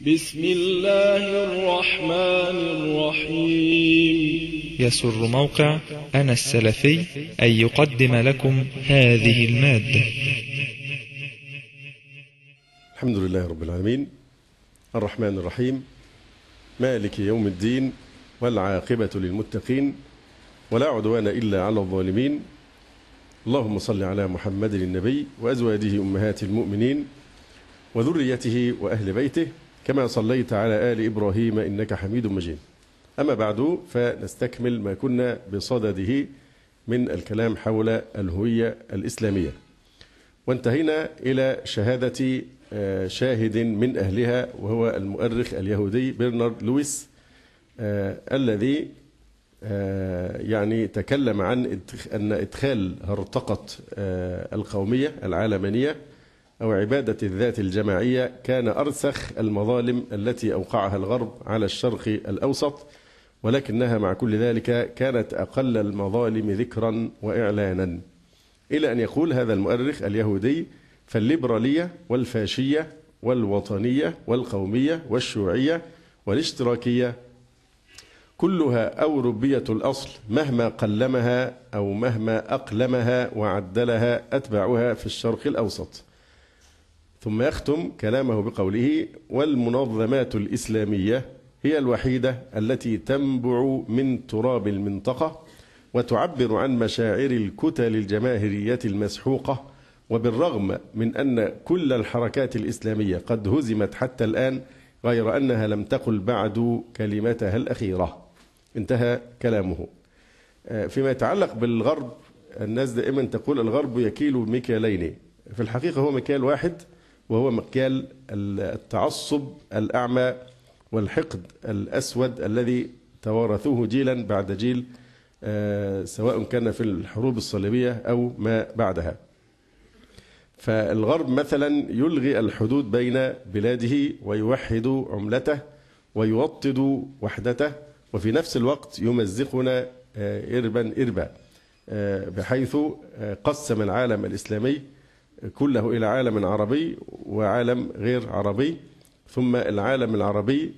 بسم الله الرحمن الرحيم يسر موقع أنا السلفي أن يقدم لكم هذه المادة الحمد لله رب العالمين الرحمن الرحيم مالك يوم الدين والعاقبة للمتقين ولا عدوان إلا على الظالمين اللهم صل على محمد النبي وأزواجه أمهات المؤمنين وذريته وأهل بيته كما صليت على آل إبراهيم إنك حميد مجيد أما بعد فنستكمل ما كنا بصدده من الكلام حول الهوية الإسلامية وانتهينا إلى شهادة آه، شاهد من أهلها وهو المؤرخ اليهودي برنارد لويس آه، الذي آه، يعني تكلم عن أن إدخال هرطقة القومية العالمانية أو عبادة الذات الجماعية كان أرسخ المظالم التي أوقعها الغرب على الشرق الأوسط ولكنها مع كل ذلك كانت أقل المظالم ذكرا وإعلانا إلى أن يقول هذا المؤرخ اليهودي فالليبرالية والفاشية والوطنية والقومية والشيوعية والاشتراكية كلها أوروبية الأصل مهما قلمها أو مهما أقلمها وعدلها أتباعها في الشرق الأوسط ثم يختم كلامه بقوله والمنظمات الإسلامية هي الوحيدة التي تنبع من تراب المنطقة وتعبر عن مشاعر الكتل الجماهيرية المسحوقة وبالرغم من أن كل الحركات الإسلامية قد هزمت حتى الآن غير أنها لم تقل بعد كلمتها الأخيرة انتهى كلامه آه، فيما يتعلق بالغرب الناس دائما تقول الغرب يكيل مكيالين في الحقيقة هو مكيال واحد وهو مكيال التعصب الأعمى والحقد الأسود الذي توارثوه جيلا بعد جيل آه، سواء كان في الحروب الصليبية أو ما بعدها فالغرب مثلا يلغي الحدود بين بلاده ويوحد عملته ويوطد وحدته وفي نفس الوقت يمزقنا آه، إربا إربا آه، بحيث قسم العالم الإسلامي كله إلى عالم عربي وعالم غير عربي ثم العالم العربي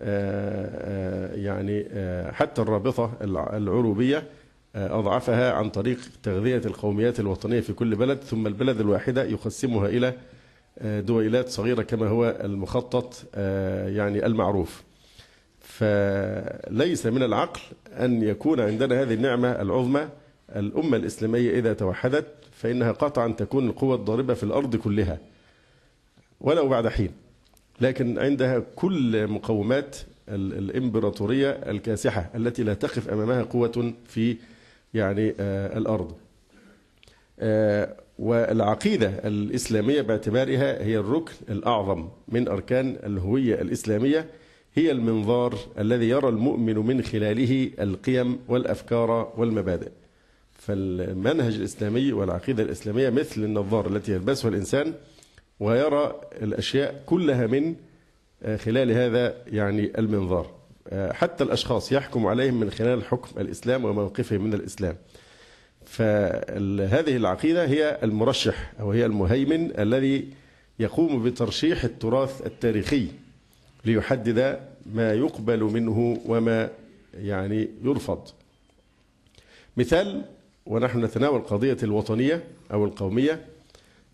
آه، آه، يعني آه، حتى الرابطة العروبية أضعفها عن طريق تغذية القوميات الوطنية في كل بلد ثم البلد الواحدة يقسمها إلى دويلات صغيرة كما هو المخطط يعني المعروف فليس من العقل أن يكون عندنا هذه النعمة العظمى الأمة الإسلامية إذا توحدت فإنها قطعا تكون القوة الضاربة في الأرض كلها ولو بعد حين لكن عندها كل مقومات الإمبراطورية الكاسحة التي لا تقف أمامها قوة في يعني آه، الأرض آه، والعقيدة الإسلامية باعتبارها هي الركن الأعظم من أركان الهوية الإسلامية هي المنظار الذي يرى المؤمن من خلاله القيم والأفكار والمبادئ فالمنهج الإسلامي والعقيدة الإسلامية مثل النظارة التي يلبسها الإنسان ويرى الأشياء كلها من آه، خلال هذا يعني المنظار آه، حتى الأشخاص يحكم عليهم من خلال حكم الإسلام وموقفهم من الإسلام فهذه العقيدة هي المرشح أو هي المهيمن الذي يقوم بترشيح التراث التاريخي ليحدد ما يقبل منه وما يعني يرفض مثال ونحن نتناول قضية الوطنية أو القومية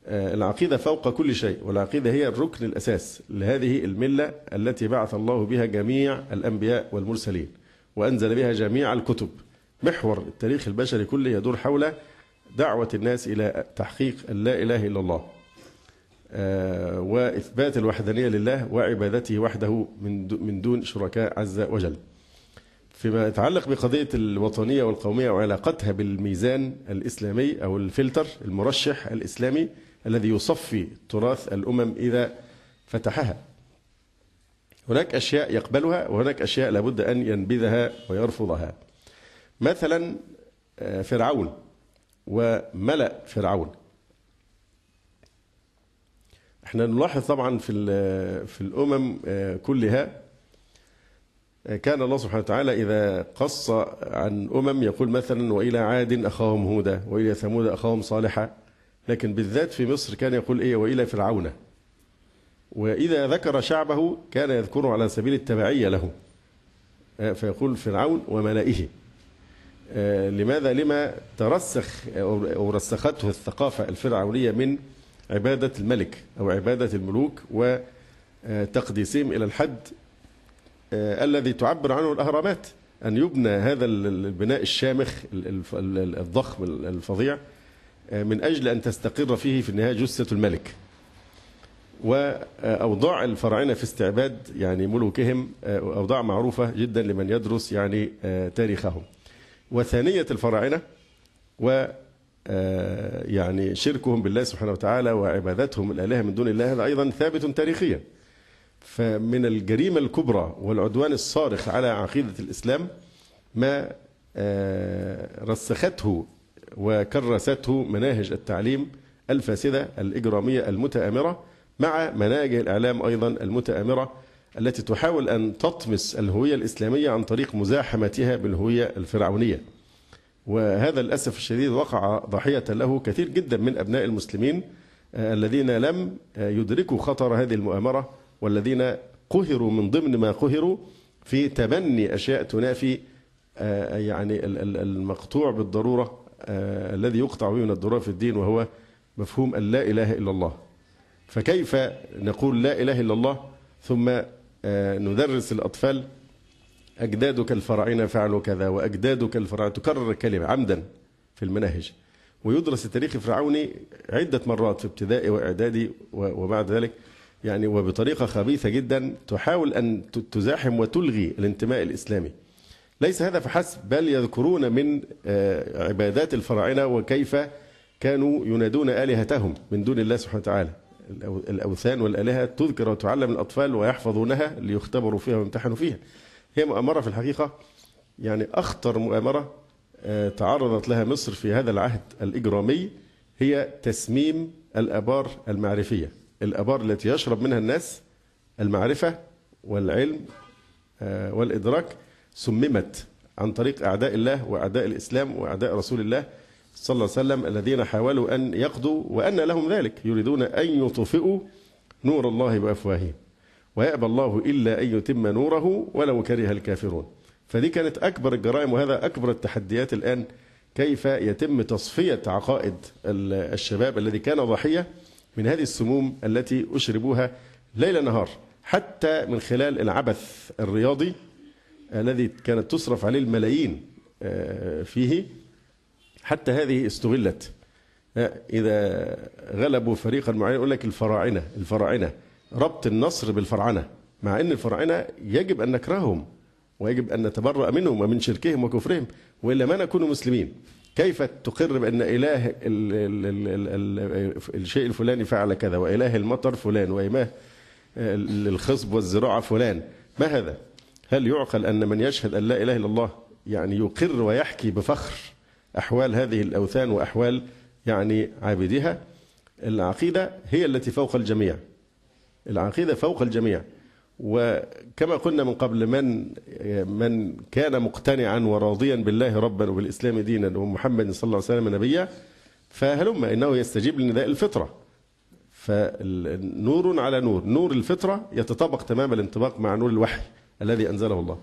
آه، العقيدة فوق كل شيء والعقيدة هي الركن الأساس لهذه الملة التي بعث الله بها جميع الأنبياء والمرسلين وأنزل بها جميع الكتب محور التاريخ البشري كله يدور حول دعوة الناس إلى تحقيق لا إله إلا الله آه، وإثبات الوحدانية لله وعبادته وحده من دون شركاء عز وجل فيما يتعلق بقضية الوطنية والقومية وعلاقتها بالميزان الإسلامي أو الفلتر المرشح الإسلامي الذي يصفي تراث الأمم إذا فتحها هناك أشياء يقبلها وهناك أشياء لابد أن ينبذها ويرفضها مثلا آه، فرعون وملأ فرعون احنا نلاحظ طبعا في آه، في الامم آه، كلها كان الله سبحانه وتعالى إذا قص عن أمم يقول مثلا وإلى عاد أخاهم هودا وإلى ثمود أخاهم صالحا لكن بالذات في مصر كان يقول إيه وإلى فرعون وإذا ذكر شعبه كان يذكره على سبيل التبعية له آه، فيقول فرعون وملائه آه، لماذا لما ترسخ أو رسخته الثقافة الفرعونية من عبادة الملك أو عبادة الملوك وتقديسهم إلى الحد آه، الذي تعبر عنه الاهرامات ان يبنى هذا البناء الشامخ الضخم الفظيع آه، من اجل ان تستقر فيه في النهايه جثه الملك واوضاع الفراعنه في استعباد يعني ملوكهم آه، اوضاع معروفه جدا لمن يدرس يعني تاريخهم وثانيه الفراعنه و يعني شركهم بالله سبحانه وتعالى وعبادتهم الالهه من دون الله هذا ايضا ثابت تاريخيا فمن الجريمة الكبرى والعدوان الصارخ على عقيدة الإسلام ما آه، رسخته وكرسته مناهج التعليم الفاسدة الإجرامية المتآمرة مع مناهج الإعلام أيضا المتآمرة التي تحاول أن تطمس الهوية الإسلامية عن طريق مزاحمتها بالهوية الفرعونية وهذا للأسف الشديد وقع ضحية له كثير جدا من أبناء المسلمين آه، الذين لم آه، يدركوا خطر هذه المؤامرة والذين قهروا من ضمن ما قهروا في تبني أشياء تنافي آه، يعني المقطوع بالضرورة آه، الذي يقطع به من الضرورة في الدين وهو مفهوم اللا إله إلا الله فكيف نقول لا إله إلا الله ثم آه، ندرس الأطفال أجدادك الفراعنة فعلوا كذا وأجدادك الفراعنة تكرر الكلمة عمدا في المناهج ويدرس التاريخ الفرعوني عدة مرات في ابتدائي وإعدادي وبعد ذلك يعني وبطريقة خبيثة جدا تحاول أن تزاحم وتلغي الانتماء الإسلامي ليس هذا فحسب بل يذكرون من آه، عبادات الفراعنة وكيف كانوا ينادون آلهتهم من دون الله سبحانه وتعالى الأوثان والآلهة تذكر وتعلم الأطفال ويحفظونها ليختبروا فيها ويمتحنوا فيها هي مؤامرة في الحقيقة يعني أخطر مؤامرة آه، تعرضت لها مصر في هذا العهد الإجرامي هي تسميم الآبار المعرفية الآبار التي يشرب منها الناس المعرفة والعلم آه، والإدراك سممت عن طريق أعداء الله وأعداء الإسلام وأعداء رسول الله صلى الله عليه وسلم الذين حاولوا أن يقضوا وأن لهم ذلك يريدون أن يطفئوا نور الله بأفواههم ويأبى الله إلا أن يتم نوره ولو كره الكافرون فدي كانت أكبر الجرائم وهذا أكبر التحديات الآن كيف يتم تصفية عقائد الشباب الذي كان ضحية من هذه السموم التي أشربوها ليل نهار حتى من خلال العبث الرياضي الذي كانت تصرف عليه الملايين آه، فيه حتى هذه استغلت آه، إذا غلبوا فريقا معين يقول لك الفراعنة الفراعنة ربط النصر بالفراعنة مع أن الفراعنة يجب أن نكرههم ويجب أن نتبرأ منهم ومن شركهم وكفرهم وإلا ما نكون مسلمين كيف تقر بأن إله الـ الـ الـ الـ الـ الشيء الفلاني فعل كذا وإله المطر فلان وإله الخصب والزراعة فلان ما هذا هل يعقل أن من يشهد أن لا إله إلا الله يعني يقر ويحكي بفخر أحوال هذه الأوثان وأحوال يعني عابديها العقيدة هي التي فوق الجميع العقيدة فوق الجميع وكما قلنا من قبل من من كان مقتنعا وراضيا بالله ربا وبالاسلام دينا ومحمد صلى الله عليه وسلم نبيا فهلم انه يستجيب لنداء الفطره فنور على نور نور الفطره يتطابق تمام الانطباق مع نور الوحي الذي انزله الله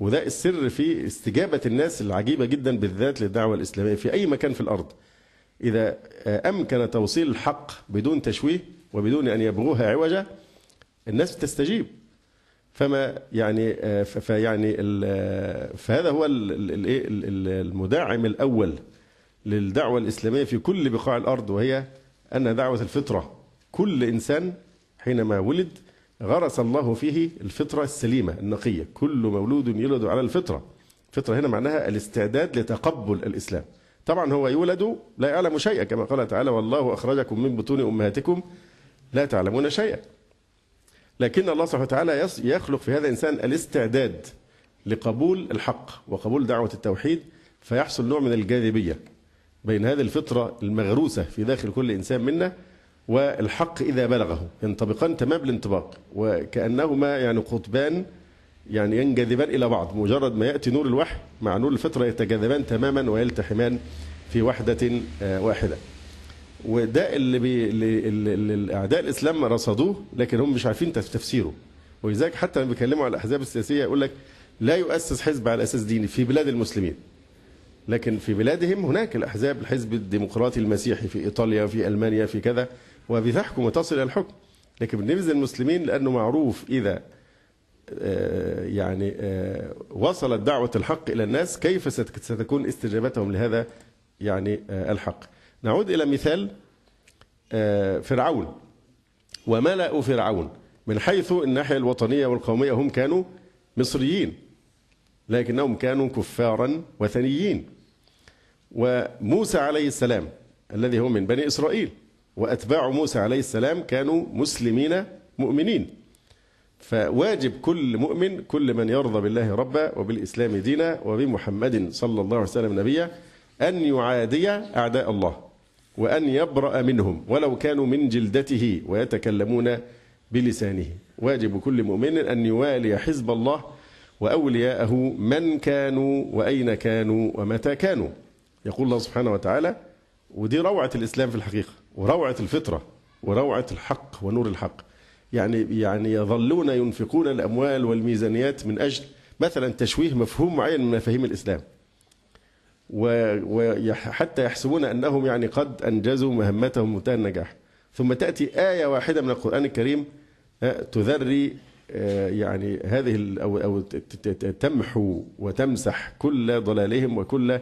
وده السر في استجابه الناس العجيبه جدا بالذات للدعوه الاسلاميه في اي مكان في الارض اذا امكن توصيل الحق بدون تشويه وبدون ان يبغوها عوجا الناس تستجيب فما يعني آه، فيعني آه، فهذا هو الايه المداعم الاول للدعوه الاسلاميه في كل بقاع الارض وهي ان دعوه الفطره كل انسان حينما ولد غرس الله فيه الفطره السليمه النقيه كل مولود يولد على الفطره الفطره هنا معناها الاستعداد لتقبل الاسلام طبعا هو يولد لا يعلم شيئا كما قال تعالى والله اخرجكم من بطون امهاتكم لا تعلمون شيئا لكن الله سبحانه وتعالى يخلق في هذا الإنسان الاستعداد لقبول الحق وقبول دعوة التوحيد فيحصل نوع من الجاذبية بين هذه الفطرة المغروسة في داخل كل إنسان منا والحق إذا بلغه ينطبقان تمام الانطباق وكأنهما يعني قطبان يعني ينجذبان إلى بعض مجرد ما يأتي نور الوحي مع نور الفطرة يتجاذبان تماما ويلتحمان في وحدة آه، واحدة وده اللي, بي... اللي, اللي اعداء الاسلام رصدوه لكن هم مش عارفين تفسيره ولذلك حتى لما بيتكلموا على الاحزاب السياسيه يقول لك لا يؤسس حزب على اساس ديني في بلاد المسلمين لكن في بلادهم هناك الاحزاب الحزب الديمقراطي المسيحي في ايطاليا في المانيا في كذا وبتحكم وتصل الى الحكم لكن بالنسبه للمسلمين لانه معروف اذا آه، يعني آه، وصلت دعوه الحق الى الناس كيف ستكون استجابتهم لهذا يعني آه، الحق نعود إلى مثال آه، فرعون وملأ فرعون من حيث الناحية الوطنية والقومية هم كانوا مصريين لكنهم كانوا كفارا وثنيين وموسى عليه السلام الذي هو من بني إسرائيل وأتباع موسى عليه السلام كانوا مسلمين مؤمنين فواجب كل مؤمن كل من يرضى بالله ربا وبالإسلام دينا وبمحمد صلى الله عليه وسلم نبيا أن يعادي أعداء الله وأن يبرأ منهم ولو كانوا من جلدته ويتكلمون بلسانه واجب كل مؤمن أن يوالي حزب الله وأولياءه من كانوا وأين كانوا ومتى كانوا يقول الله سبحانه وتعالى ودي روعة الإسلام في الحقيقة وروعة الفطرة وروعة الحق ونور الحق يعني يعني يظلون ينفقون الأموال والميزانيات من أجل مثلا تشويه مفهوم معين من مفاهيم الإسلام وحتى يحسبون انهم يعني قد انجزوا مهمتهم منتهى النجاح ثم تاتي ايه واحده من القران الكريم آه، تذري آه، يعني هذه او تمحو وتمسح كل ضلالهم وكل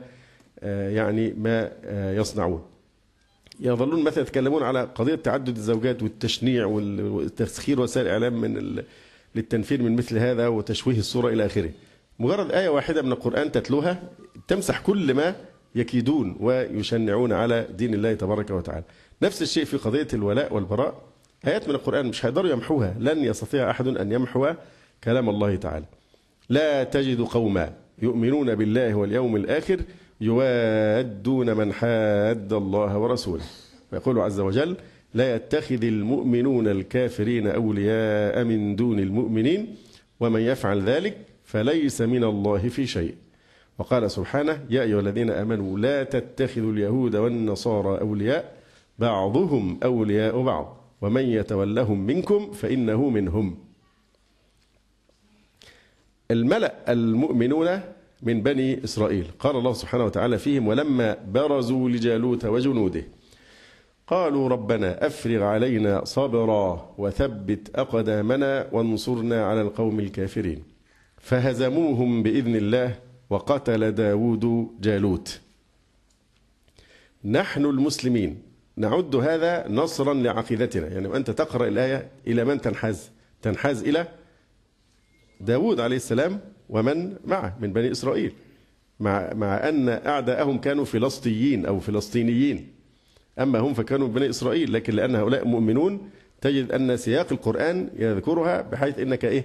آه، يعني ما يصنعون يظلون مثلا يتكلمون على قضية تعدد الزوجات والتشنيع والتسخير وسائل الإعلام من للتنفير من مثل هذا وتشويه الصورة إلى آخره مجرد آية واحدة من القرآن تتلوها تمسح كل ما يكيدون ويشنعون على دين الله تبارك وتعالى نفس الشيء في قضية الولاء والبراء آيات من القرآن مش هيقدروا يمحوها لن يستطيع أحد أن يمحو كلام الله تعالى لا تجد قوما يؤمنون بالله واليوم الآخر يوادون من حاد الله ورسوله ويقول عز وجل لا يتخذ المؤمنون الكافرين أولياء من دون المؤمنين ومن يفعل ذلك فليس من الله في شيء وقال سبحانه يا أيها الذين آمنوا لا تتخذوا اليهود والنصارى أولياء بعضهم أولياء بعض ومن يتولهم منكم فإنه منهم الملأ المؤمنون من بني إسرائيل قال الله سبحانه وتعالى فيهم ولما برزوا لجالوت وجنوده قالوا ربنا أفرغ علينا صبرا وثبت أقدامنا وانصرنا على القوم الكافرين فهزموهم بإذن الله وقتل داود جالوت نحن المسلمين نعد هذا نصرا لعقيدتنا يعني وأنت تقرأ الآية إلى من تنحاز تنحاز إلى داود عليه السلام ومن معه من بني إسرائيل مع, مع أن أعداءهم كانوا فلسطينيين أو فلسطينيين أما هم فكانوا من بني إسرائيل لكن لأن هؤلاء مؤمنون تجد أن سياق القرآن يذكرها بحيث أنك إيه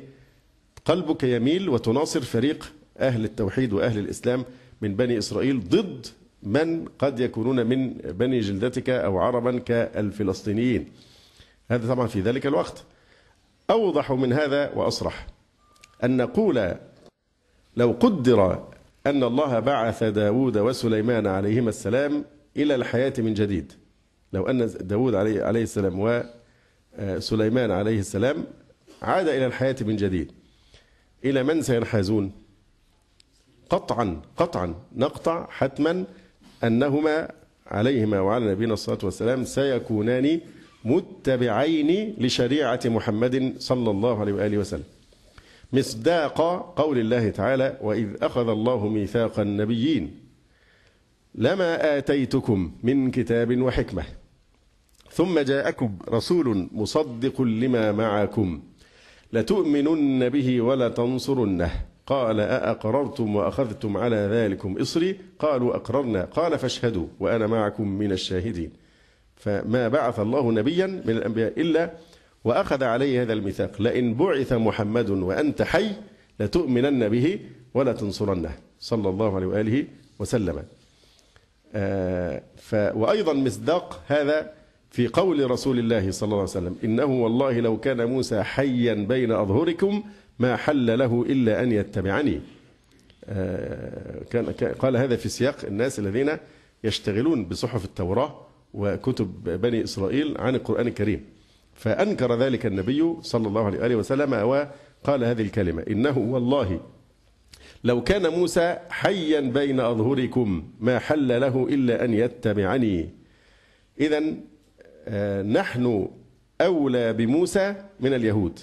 قلبك يميل وتناصر فريق أهل التوحيد وأهل الإسلام من بني إسرائيل ضد من قد يكونون من بني جلدتك أو عربا كالفلسطينيين هذا طبعا في ذلك الوقت أوضح من هذا وأصرح أن نقول لو قدر أن الله بعث داود وسليمان عليهما السلام إلى الحياة من جديد لو أن داود عليه, عليه السلام وسليمان عليه السلام عاد إلى الحياة من جديد إلى من سينحازون؟ قطعا قطعا نقطع حتما أنهما عليهما وعلى نبينا الصلاة والسلام سيكونان متبعين لشريعة محمد صلى الله عليه وآله وسلم مصداق قول الله تعالى وإذ أخذ الله ميثاق النبيين لما آتيتكم من كتاب وحكمة ثم جاءكم رسول مصدق لما معكم لتؤمنن به ولتنصرنه قال أأقررتم وأخذتم على ذلكم إصري قالوا أقررنا قال فاشهدوا وأنا معكم من الشاهدين فما بعث الله نبيا من الأنبياء إلا وأخذ عليه هذا الميثاق لئن بعث محمد وأنت حي لتؤمنن به ولا تنصرنه صلى الله عليه وآله وسلم آه، ف وأيضا مصداق هذا في قول رسول الله صلى الله عليه وسلم إنه والله لو كان موسى حيا بين أظهركم ما حل له إلا أن يتبعني آه، كان قال هذا في سياق الناس الذين يشتغلون بصحف التوراة وكتب بني إسرائيل عن القرآن الكريم فأنكر ذلك النبي صلى الله عليه وآله وسلم وقال هذه الكلمة إنه والله لو كان موسى حيا بين أظهركم ما حل له إلا أن يتبعني إذا آه، نحن أولى بموسى من اليهود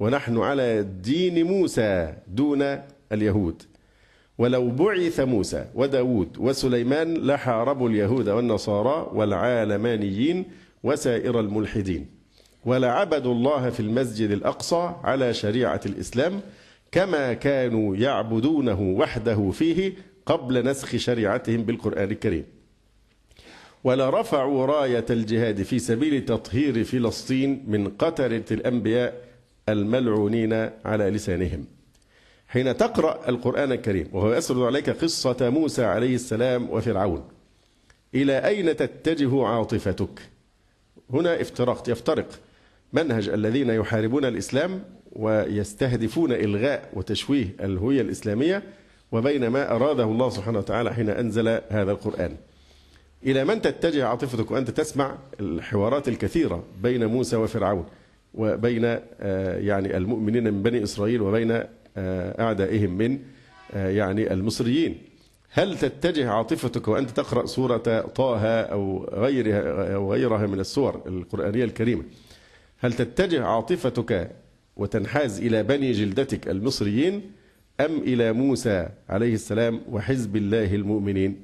ونحن على دين موسى دون اليهود ولو بعث موسى وداود وسليمان لحاربوا اليهود والنصارى والعالمانيين وسائر الملحدين ولعبدوا الله في المسجد الأقصى على شريعة الإسلام كما كانوا يعبدونه وحده فيه قبل نسخ شريعتهم بالقرآن الكريم ولرفعوا راية الجهاد في سبيل تطهير فلسطين من قتلة الأنبياء الملعونين على لسانهم حين تقرأ القرآن الكريم وهو يسرد عليك قصة موسى عليه السلام وفرعون إلى أين تتجه عاطفتك هنا افترقت يفترق منهج الذين يحاربون الإسلام ويستهدفون إلغاء وتشويه الهوية الإسلامية وبين ما أراده الله سبحانه وتعالى حين أنزل هذا القرآن إلى من تتجه عاطفتك وأنت تسمع الحوارات الكثيرة بين موسى وفرعون وبين آه، يعني المؤمنين من بني إسرائيل وبين آه، أعدائهم من آه، يعني المصريين هل تتجه عاطفتك وأنت تقرأ سورة طه أو غيرها, أو غيرها من السور القرآنية الكريمة هل تتجه عاطفتك وتنحاز إلى بني جلدتك المصريين أم إلى موسى عليه السلام وحزب الله المؤمنين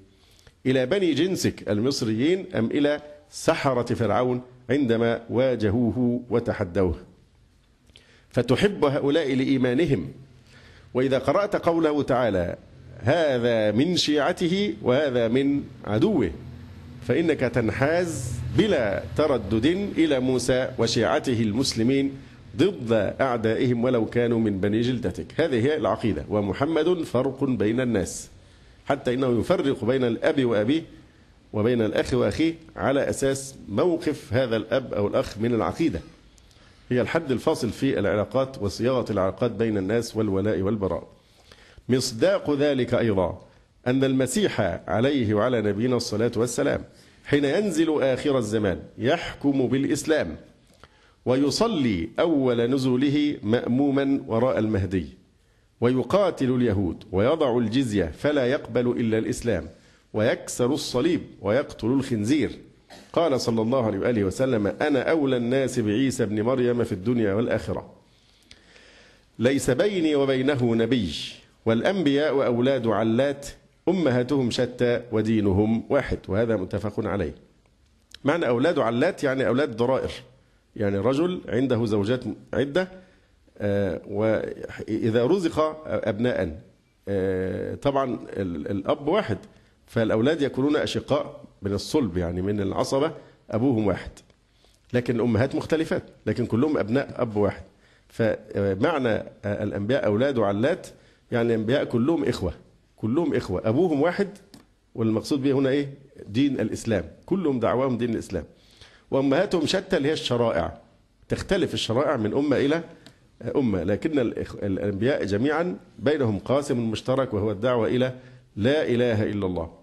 إلى بني جنسك المصريين أم إلى سحرة فرعون عندما واجهوه وتحدوه فتحب هؤلاء لإيمانهم وإذا قرأت قوله تعالى هذا من شيعته وهذا من عدوه فإنك تنحاز بلا تردد إلى موسى وشيعته المسلمين ضد أعدائهم ولو كانوا من بني جلدتك هذه هي العقيدة ومحمد فرق بين الناس حتى إنه يفرق بين الأب وأبيه وبين الأخ وأخيه على أساس موقف هذا الأب أو الأخ من العقيدة هي الحد الفاصل في العلاقات وصياغة العلاقات بين الناس والولاء والبراء مصداق ذلك أيضا أن المسيح عليه وعلى نبينا الصلاة والسلام حين ينزل آخر الزمان يحكم بالإسلام ويصلي أول نزوله مأموما وراء المهدي ويقاتل اليهود ويضع الجزية فلا يقبل إلا الإسلام ويكسر الصليب ويقتل الخنزير قال صلى الله عليه وآله وسلم أنا أولى الناس بعيسى بن مريم في الدنيا والآخرة ليس بيني وبينه نبي والأنبياء وأولاد علات أمهاتهم شتى ودينهم واحد وهذا متفق عليه معنى أولاد علات يعني أولاد ضرائر يعني رجل عنده زوجات عدة آه، وإذا رزق أبناء آه، طبعا الأب واحد فالأولاد يكونون أشقاء من الصلب يعني من العصبة أبوهم واحد لكن الأمهات مختلفات لكن كلهم أبناء أب واحد فمعنى الأنبياء أولاد وعلات يعني الأنبياء كلهم إخوة كلهم إخوة أبوهم واحد والمقصود به هنا إيه دين الإسلام كلهم دعواهم دين الإسلام وأمهاتهم شتى اللي هي الشرائع تختلف الشرائع من أمة إلى أمة لكن الأنبياء جميعا بينهم قاسم مشترك وهو الدعوة إلى لا إله إلا الله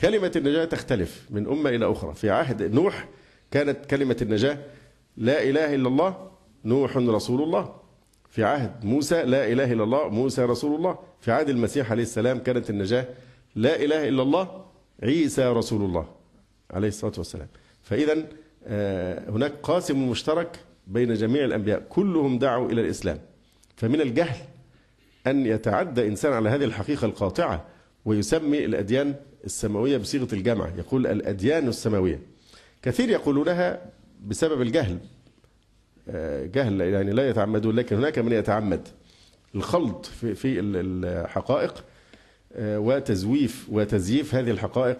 كلمة النجاة تختلف من أمة إلى أخرى في عهد نوح كانت كلمة النجاة لا إله إلا الله نوح رسول الله في عهد موسى لا إله إلا الله موسى رسول الله في عهد المسيح عليه السلام كانت النجاة لا إله إلا الله عيسى رسول الله عليه الصلاة والسلام فإذا آه، هناك قاسم مشترك بين جميع الأنبياء كلهم دعوا إلى الإسلام فمن الجهل أن يتعدى إنسان على هذه الحقيقة القاطعة ويسمي الأديان السماوية بصيغة الجمع يقول الأديان السماوية كثير يقولونها بسبب الجهل آه، جهل يعني لا يتعمدون لكن هناك من يتعمد الخلط في الحقائق آه، وتزويف وتزييف هذه الحقائق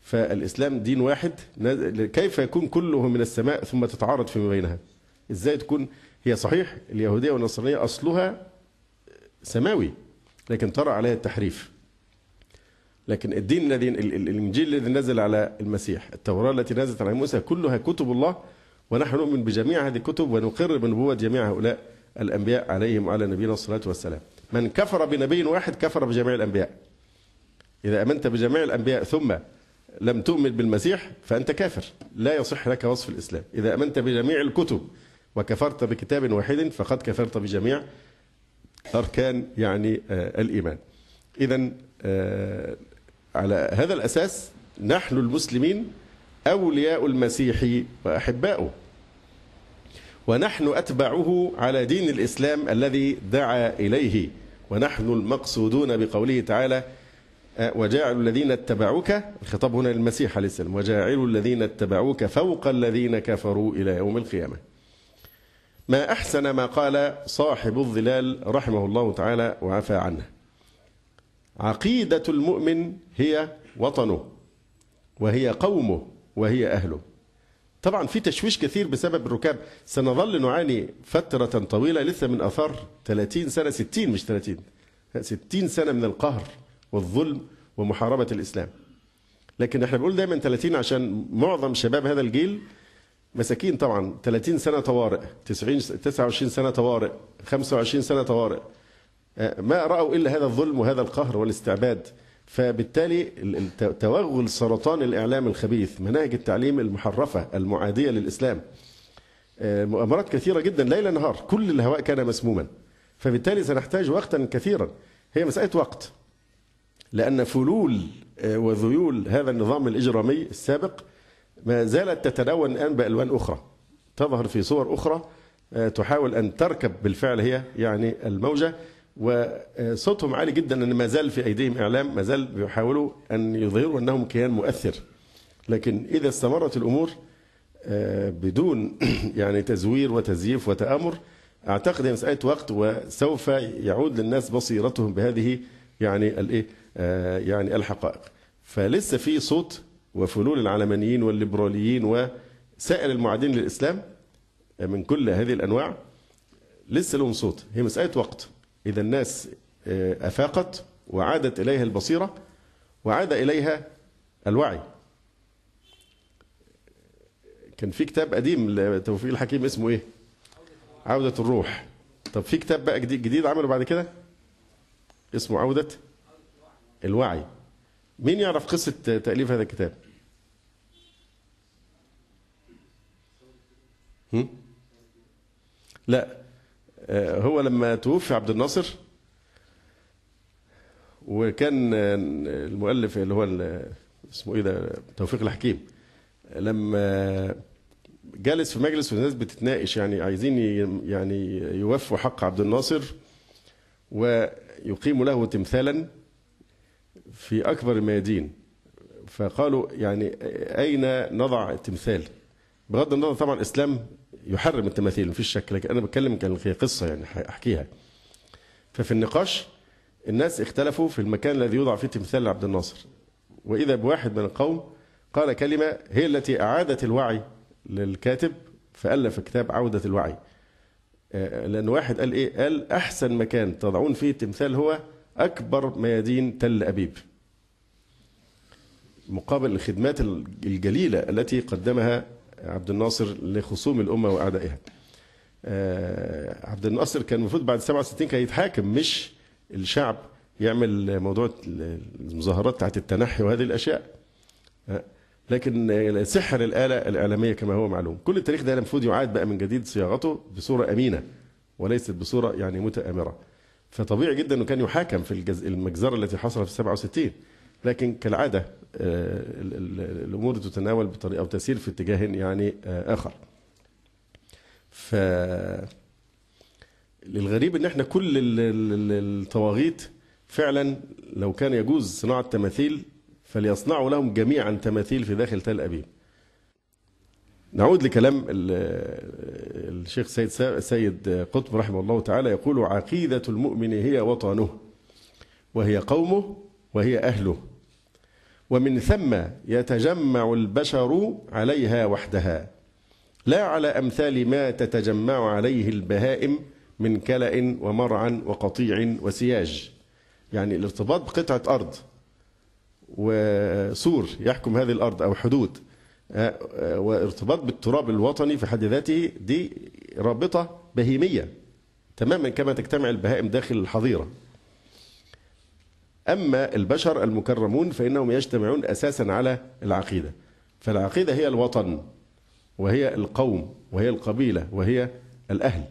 فالاسلام دين واحد كيف يكون كله من السماء ثم تتعارض فيما بينها ازاي تكون هي صحيح اليهوديه والنصرانيه اصلها سماوي لكن طرا عليها التحريف لكن الدين الذي الانجيل الذي نزل على المسيح التوراه التي نزلت على موسى كلها كتب الله ونحن نؤمن بجميع هذه الكتب ونقر بنبوه جميع هؤلاء الانبياء عليهم وعلى نبينا الصلاه والسلام من كفر بنبي واحد كفر بجميع الانبياء اذا امنت بجميع الانبياء ثم لم تؤمن بالمسيح فانت كافر لا يصح لك وصف الاسلام اذا امنت بجميع الكتب وكفرت بكتاب واحد فقد كفرت بجميع اركان يعني آه، الايمان اذا آه، على هذا الأساس نحن المسلمين أولياء المسيح وأحباؤه ونحن أتبعه على دين الإسلام الذي دعا إليه ونحن المقصودون بقوله تعالى وجاعلوا الذين اتبعوك الخطاب هنا للمسيح عليه السلام وجاعلوا الذين اتبعوك فوق الذين كفروا إلى يوم القيامة ما أحسن ما قال صاحب الظلال رحمه الله تعالى وعفى عنه عقيدة المؤمن هي وطنه وهي قومه وهي أهله طبعا في تشويش كثير بسبب الركاب سنظل نعاني فترة طويلة لسه من أثار 30 سنة 60 مش 30 60 سنة من القهر والظلم ومحاربة الإسلام لكن احنا بنقول دايما 30 عشان معظم شباب هذا الجيل مساكين طبعا 30 سنة طوارئ 90 29 سنة طوارئ 25 سنة طوارئ ما رأوا إلا هذا الظلم وهذا القهر والاستعباد فبالتالي توغل سرطان الإعلام الخبيث مناهج التعليم المحرفة المعادية للإسلام آه، مؤامرات كثيرة جدا ليل نهار كل الهواء كان مسموما فبالتالي سنحتاج وقتا كثيرا هي مسألة وقت لأن فلول آه، وذيول هذا النظام الإجرامي السابق ما زالت تتلون الآن بألوان أخرى تظهر في صور أخرى آه، تحاول أن تركب بالفعل هي يعني الموجة وصوتهم عالي جدا لان ما زال في ايديهم اعلام ما زال بيحاولوا ان يظهروا انهم كيان مؤثر لكن اذا استمرت الامور آه، بدون يعني تزوير وتزييف وتامر اعتقد هي مساله وقت وسوف يعود للناس بصيرتهم بهذه يعني الايه آه، يعني الحقائق فلسه في صوت وفلول العلمانيين والليبراليين وسائر المعادين للاسلام آه، من كل هذه الانواع لسه لهم صوت هي مساله وقت إذا الناس آه، أفاقت وعادت إليها البصيرة وعاد إليها الوعي كان في كتاب قديم لتوفيق الحكيم اسمه إيه؟ عودة الروح طب في كتاب بقى جديد, جديد عمله بعد كده اسمه عودة الوعي مين يعرف قصة تأليف هذا الكتاب؟ هم؟ لا آه، هو لما توفي عبد الناصر وكان آه، المؤلف اللي هو اسمه ايه ده توفيق الحكيم لما جالس في مجلس والناس بتتناقش يعني عايزين يعني يوفوا حق عبد الناصر ويقيموا له تمثالا في اكبر الميادين فقالوا يعني اين نضع التمثال بغض النظر طبعا اسلام يحرم التماثيل مفيش شك لكن انا بتكلم كان قصه يعني احكيها ففي النقاش الناس اختلفوا في المكان الذي يوضع فيه تمثال عبد الناصر واذا بواحد من القوم قال كلمه هي التي اعادت الوعي للكاتب فالف كتاب عوده الوعي آه، لان واحد قال ايه قال احسن مكان تضعون فيه التمثال هو اكبر ميادين تل ابيب مقابل الخدمات الجليله التي قدمها عبد الناصر لخصوم الامه واعدائها آه، عبد الناصر كان المفروض بعد 67 كان يتحاكم مش الشعب يعمل موضوع المظاهرات بتاعت التنحي وهذه الاشياء آه، لكن سحر الاله الاعلاميه كما هو معلوم كل التاريخ ده المفروض يعاد بقى من جديد صياغته بصوره امينه وليست بصوره يعني متامره فطبيعي جدا انه كان يحاكم في المجزره التي حصلت في 67 لكن كالعاده آه، الامور تتناول بطريقه او تسير في اتجاه يعني آه، اخر ف للغريب ان احنا كل الطواغيت فعلا لو كان يجوز صناعه تماثيل فليصنعوا لهم جميعا تماثيل في داخل تل ابيب. نعود لكلام الشيخ سيد سيد قطب رحمه الله تعالى يقول عقيده المؤمن هي وطنه وهي قومه وهي أهله ومن ثم يتجمع البشر عليها وحدها لا على أمثال ما تتجمع عليه البهائم من كلأ ومرعى وقطيع وسياج يعني الارتباط بقطعة أرض وسور يحكم هذه الأرض أو حدود آه، آه، وارتباط بالتراب الوطني في حد ذاته دي رابطة بهيمية تماما كما تجتمع البهائم داخل الحظيرة أما البشر المكرمون فإنهم يجتمعون أساسا على العقيدة فالعقيدة هي الوطن وهي القوم وهي القبيلة وهي الأهل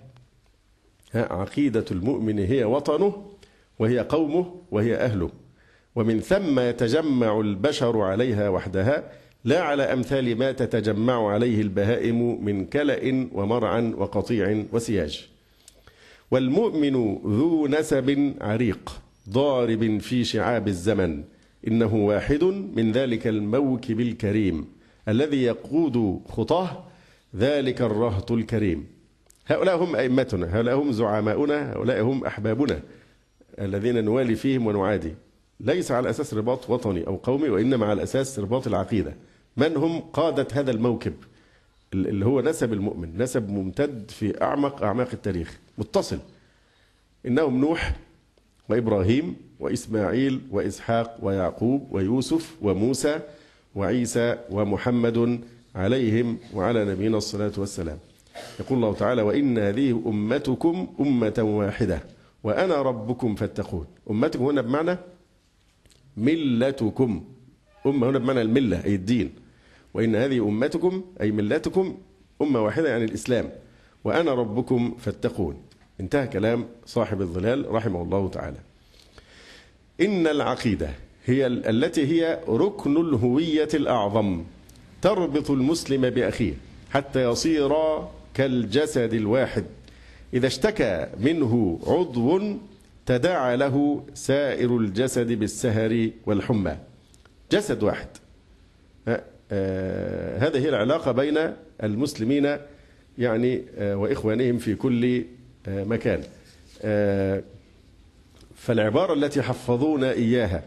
عقيدة المؤمن هي وطنه وهي قومه وهي أهله ومن ثم يتجمع البشر عليها وحدها لا على أمثال ما تتجمع عليه البهائم من كلأ ومرعى وقطيع وسياج والمؤمن ذو نسب عريق ضارب في شعاب الزمن إنه واحد من ذلك الموكب الكريم الذي يقود خطاه ذلك الرهط الكريم هؤلاء هم أئمتنا هؤلاء هم زعماؤنا هؤلاء هم أحبابنا الذين نوالي فيهم ونعادي ليس على أساس رباط وطني أو قومي وإنما على أساس رباط العقيدة من هم قادة هذا الموكب اللي هو نسب المؤمن نسب ممتد في أعمق أعماق التاريخ متصل إنهم نوح وإبراهيم وإسماعيل وإسحاق ويعقوب ويوسف وموسى وعيسى ومحمد عليهم وعلى نبينا الصلاة والسلام يقول الله تعالى وإن هذه أمتكم أمة واحدة وأنا ربكم فاتقون أمتكم هنا بمعنى ملتكم أمة هنا بمعنى الملة أي الدين وإن هذه أمتكم أي ملتكم أمة واحدة يعني الإسلام وأنا ربكم فاتقون انتهى كلام صاحب الظلال رحمه الله تعالى إن العقيدة هي التي هي ركن الهوية الأعظم تربط المسلم بأخيه حتى يصير كالجسد الواحد إذا اشتكى منه عضو تداعى له سائر الجسد بالسهر والحمى جسد واحد آه، هذه العلاقة بين المسلمين يعني آه، وإخوانهم في كل آه، مكان آه، فالعبارة التي حفظونا إياها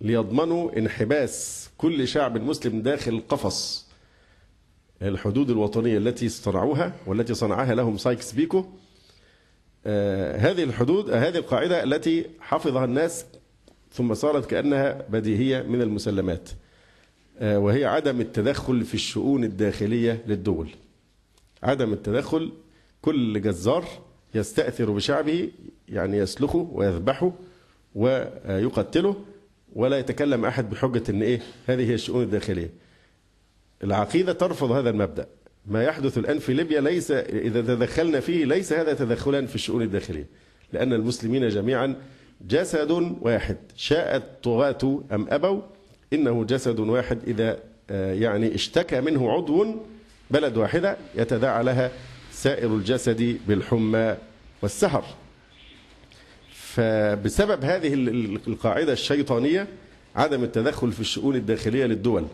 ليضمنوا انحباس كل شعب مسلم داخل قفص الحدود الوطنية التي اصطنعوها والتي صنعها لهم سايكس بيكو آه، هذه الحدود هذه القاعدة التي حفظها الناس ثم صارت كأنها بديهية من المسلمات وهي عدم التدخل في الشؤون الداخلية للدول عدم التدخل كل جزار يستأثر بشعبه يعني يسلخه ويذبحه ويقتله ولا يتكلم أحد بحجة أن إيه هذه هي الشؤون الداخلية العقيدة ترفض هذا المبدأ ما يحدث الآن في ليبيا ليس إذا تدخلنا فيه ليس هذا تدخلا في الشؤون الداخلية لأن المسلمين جميعا جسد واحد شاءت طغاة أم أبوا إنه جسد واحد إذا آه، يعني اشتكى منه عضو بلد واحدة يتداعى لها سائر الجسد بالحمى والسحر فبسبب هذه القاعدة الشيطانية عدم التدخل في الشؤون الداخلية للدول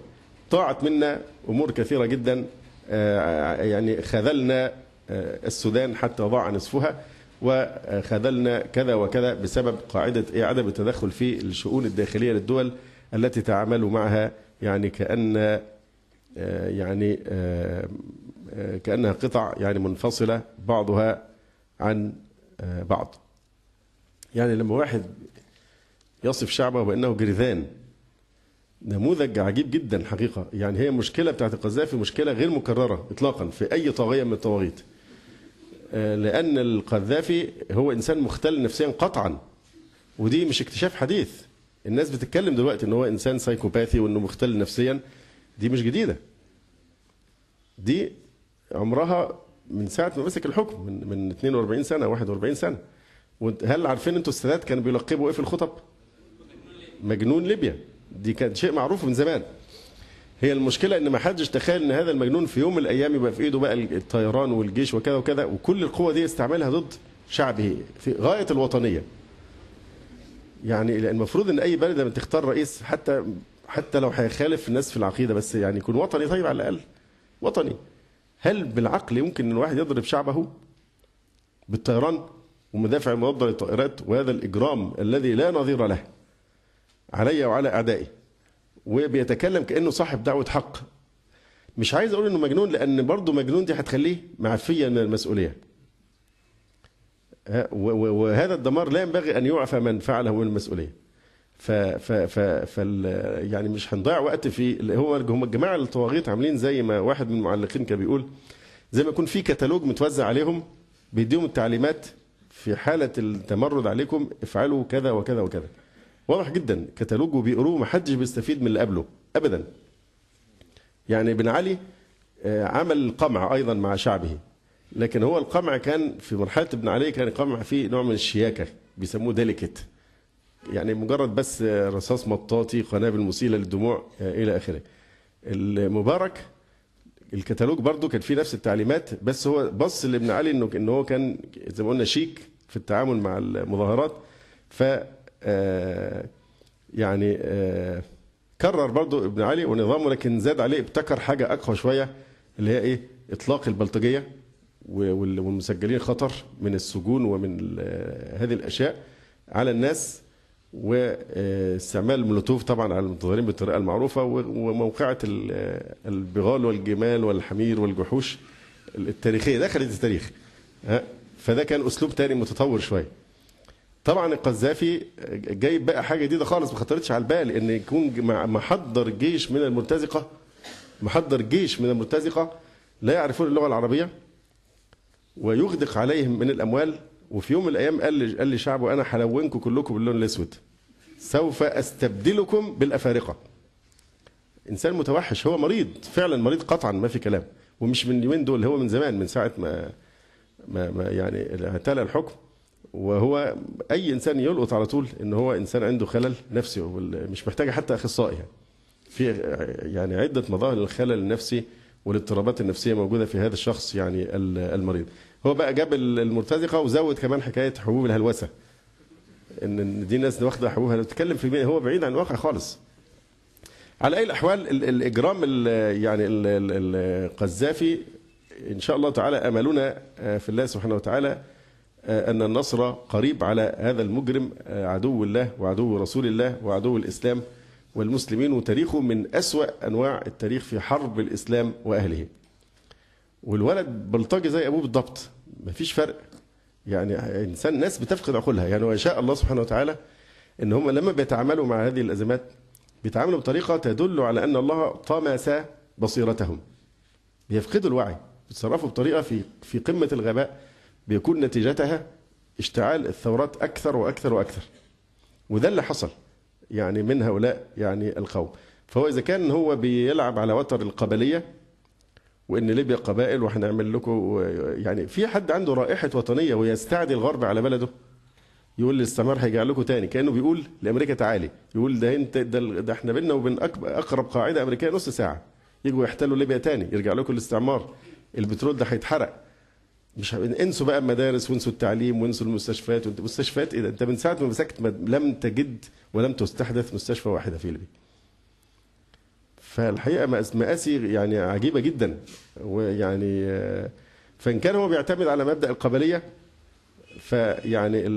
طاعت منا أمور كثيرة جدا آه، يعني خذلنا آه، السودان حتى ضاع نصفها وخذلنا كذا وكذا بسبب قاعدة إيه، عدم التدخل في الشؤون الداخلية للدول التي تعاملوا معها يعني كأن آه، يعني كأنها قطع يعني منفصلة بعضها عن آه، بعض يعني لما واحد يصف شعبه بأنه جرذان نموذج عجيب جدا حقيقة يعني هي مشكلة بتاعت القذافي مشكلة غير مكررة إطلاقا في أي طاغية من الطواغيت آه، لأن القذافي هو إنسان مختل نفسيا قطعا ودي مش اكتشاف حديث الناس بتتكلم دلوقتي ان هو انسان سايكوباثي وانه مختل نفسيا دي مش جديده دي عمرها من ساعه ما مسك الحكم من من 42 سنه 41 سنه وهل عارفين انتوا السادات كانوا بيلقبوا ايه في الخطب؟ مجنون ليبيا دي كانت شيء معروف من زمان هي المشكله ان ما حدش تخيل ان هذا المجنون في يوم من الايام يبقى في ايده بقى الطيران والجيش وكذا وكذا وكل القوه دي يستعملها ضد شعبه في غايه الوطنيه يعني المفروض ان اي بلد لما تختار رئيس حتى حتى لو هيخالف الناس في العقيده بس يعني يكون وطني طيب على الاقل وطني هل بالعقل يمكن ان الواحد يضرب شعبه بالطيران ومدافع مضاد للطائرات وهذا الاجرام الذي لا نظير له علي وعلى اعدائي وبيتكلم كانه صاحب دعوه حق مش عايز اقول انه مجنون لان برضه مجنون دي هتخليه معفيا من المسؤوليه وهذا الدمار لا ينبغي ان يعفى من فعله من المسؤوليه ف ف ف فال يعني مش هنضيع وقت في اللي هو هم الجماعه الطواغيت عاملين زي ما واحد من المعلقين كان بيقول زي ما يكون في كتالوج متوزع عليهم بيديهم التعليمات في حاله التمرد عليكم افعلوا كذا وكذا وكذا واضح جدا كتالوج وبيقروه محدش بيستفيد من اللي قبله ابدا يعني ابن علي آه، عمل قمع ايضا مع شعبه لكن هو القمع كان في مرحله ابن علي كان قمع فيه نوع من الشياكه بيسموه ديليكيت يعني مجرد بس رصاص مطاطي قنابل مسيله للدموع آه، الى اخره المبارك الكتالوج برضو كان فيه نفس التعليمات بس هو بص لابن علي انه ان هو كان زي ما قلنا شيك في التعامل مع المظاهرات ف آه، يعني آه، كرر برضو ابن علي ونظامه لكن زاد عليه ابتكر حاجه اقوى شويه اللي هي ايه اطلاق البلطجيه والمسجلين خطر من السجون ومن هذه الاشياء على الناس واستعمال المولوتوف طبعا على المتظاهرين بالطريقه المعروفه وموقعه البغال والجمال والحمير والجحوش التاريخيه دخلت التاريخ فده كان اسلوب تاني متطور شويه طبعا القذافي جايب بقى حاجه جديده خالص ما خطرتش على البال ان يكون محضر جيش من المرتزقه محضر جيش من المرتزقه لا يعرفون اللغه العربيه ويغدق عليهم من الاموال وفي يوم من الايام قال قال لي شعبه انا هلونكم كلكم باللون الاسود سوف استبدلكم بالافارقه انسان متوحش هو مريض فعلا مريض قطعا ما في كلام ومش من اليومين دول هو من زمان من ساعه ما ما, ما يعني اعتلى الحكم وهو اي انسان يلقط على طول ان هو انسان عنده خلل نفسي مش محتاج حتى اخصائي يعني في يعني عده مظاهر الخلل النفسي والاضطرابات النفسيه موجوده في هذا الشخص يعني المريض هو بقى جاب المرتزقه وزود كمان حكايه حبوب الهلوسه ان دي ناس واخده حبوبها بتتكلم في هو بعيد عن الواقع خالص على اي الاحوال الاجرام الـ يعني القذافي ان شاء الله تعالى املنا آه، في الله سبحانه وتعالى آه، ان النصر قريب على هذا المجرم آه، عدو الله وعدو رسول الله وعدو الاسلام والمسلمين وتاريخه من اسوا انواع التاريخ في حرب الاسلام واهله والولد بلطجي زي ابوه بالضبط مفيش فرق يعني انسان ناس بتفقد عقولها يعني ويشاء الله سبحانه وتعالى ان هم لما بيتعاملوا مع هذه الازمات بيتعاملوا بطريقه تدل على ان الله طمس بصيرتهم بيفقدوا الوعي بيتصرفوا بطريقه في في قمه الغباء بيكون نتيجتها اشتعال الثورات اكثر واكثر واكثر وده اللي حصل يعني من هؤلاء يعني القوم فهو اذا كان هو بيلعب على وتر القبليه وان ليبيا قبائل وهنعمل لكم يعني في حد عنده رائحه وطنيه ويستعدي الغرب على بلده يقول الاستعمار هيجي لكم تاني كانه بيقول لامريكا تعالي يقول ده انت ده, ده احنا بينا وبين اقرب قاعده امريكيه نص ساعه يجوا يحتلوا ليبيا تاني يرجع لكم الاستعمار البترول ده هيتحرق مش انسوا بقى المدارس وانسوا التعليم وانسوا المستشفيات مستشفيات ايه ده انت من ساعه ما مسكت لم تجد ولم تستحدث مستشفى واحده في ليبيا فالحقيقه مآسي يعني عجيبه جدا ويعني آه، فان كان هو بيعتمد على مبدا القبليه فيعني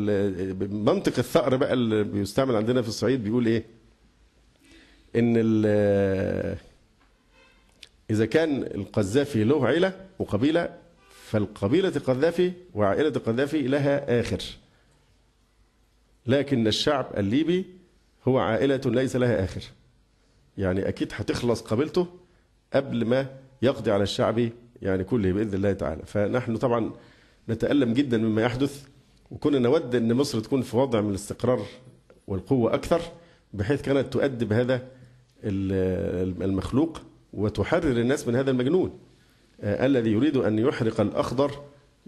منطق الثأر بقى اللي بيستعمل عندنا في الصعيد بيقول ايه؟ ان آه، اذا كان القذافي له عيله وقبيله فالقبيله القذافي وعائله القذافي لها اخر. لكن الشعب الليبي هو عائله ليس لها اخر. يعني اكيد هتخلص قبيلته قبل ما يقضي على الشعب يعني كله باذن الله تعالى فنحن طبعا نتالم جدا مما يحدث وكنا نود ان مصر تكون في وضع من الاستقرار والقوه اكثر بحيث كانت تؤدب هذا المخلوق وتحرر الناس من هذا المجنون آه، الذي يريد ان يحرق الاخضر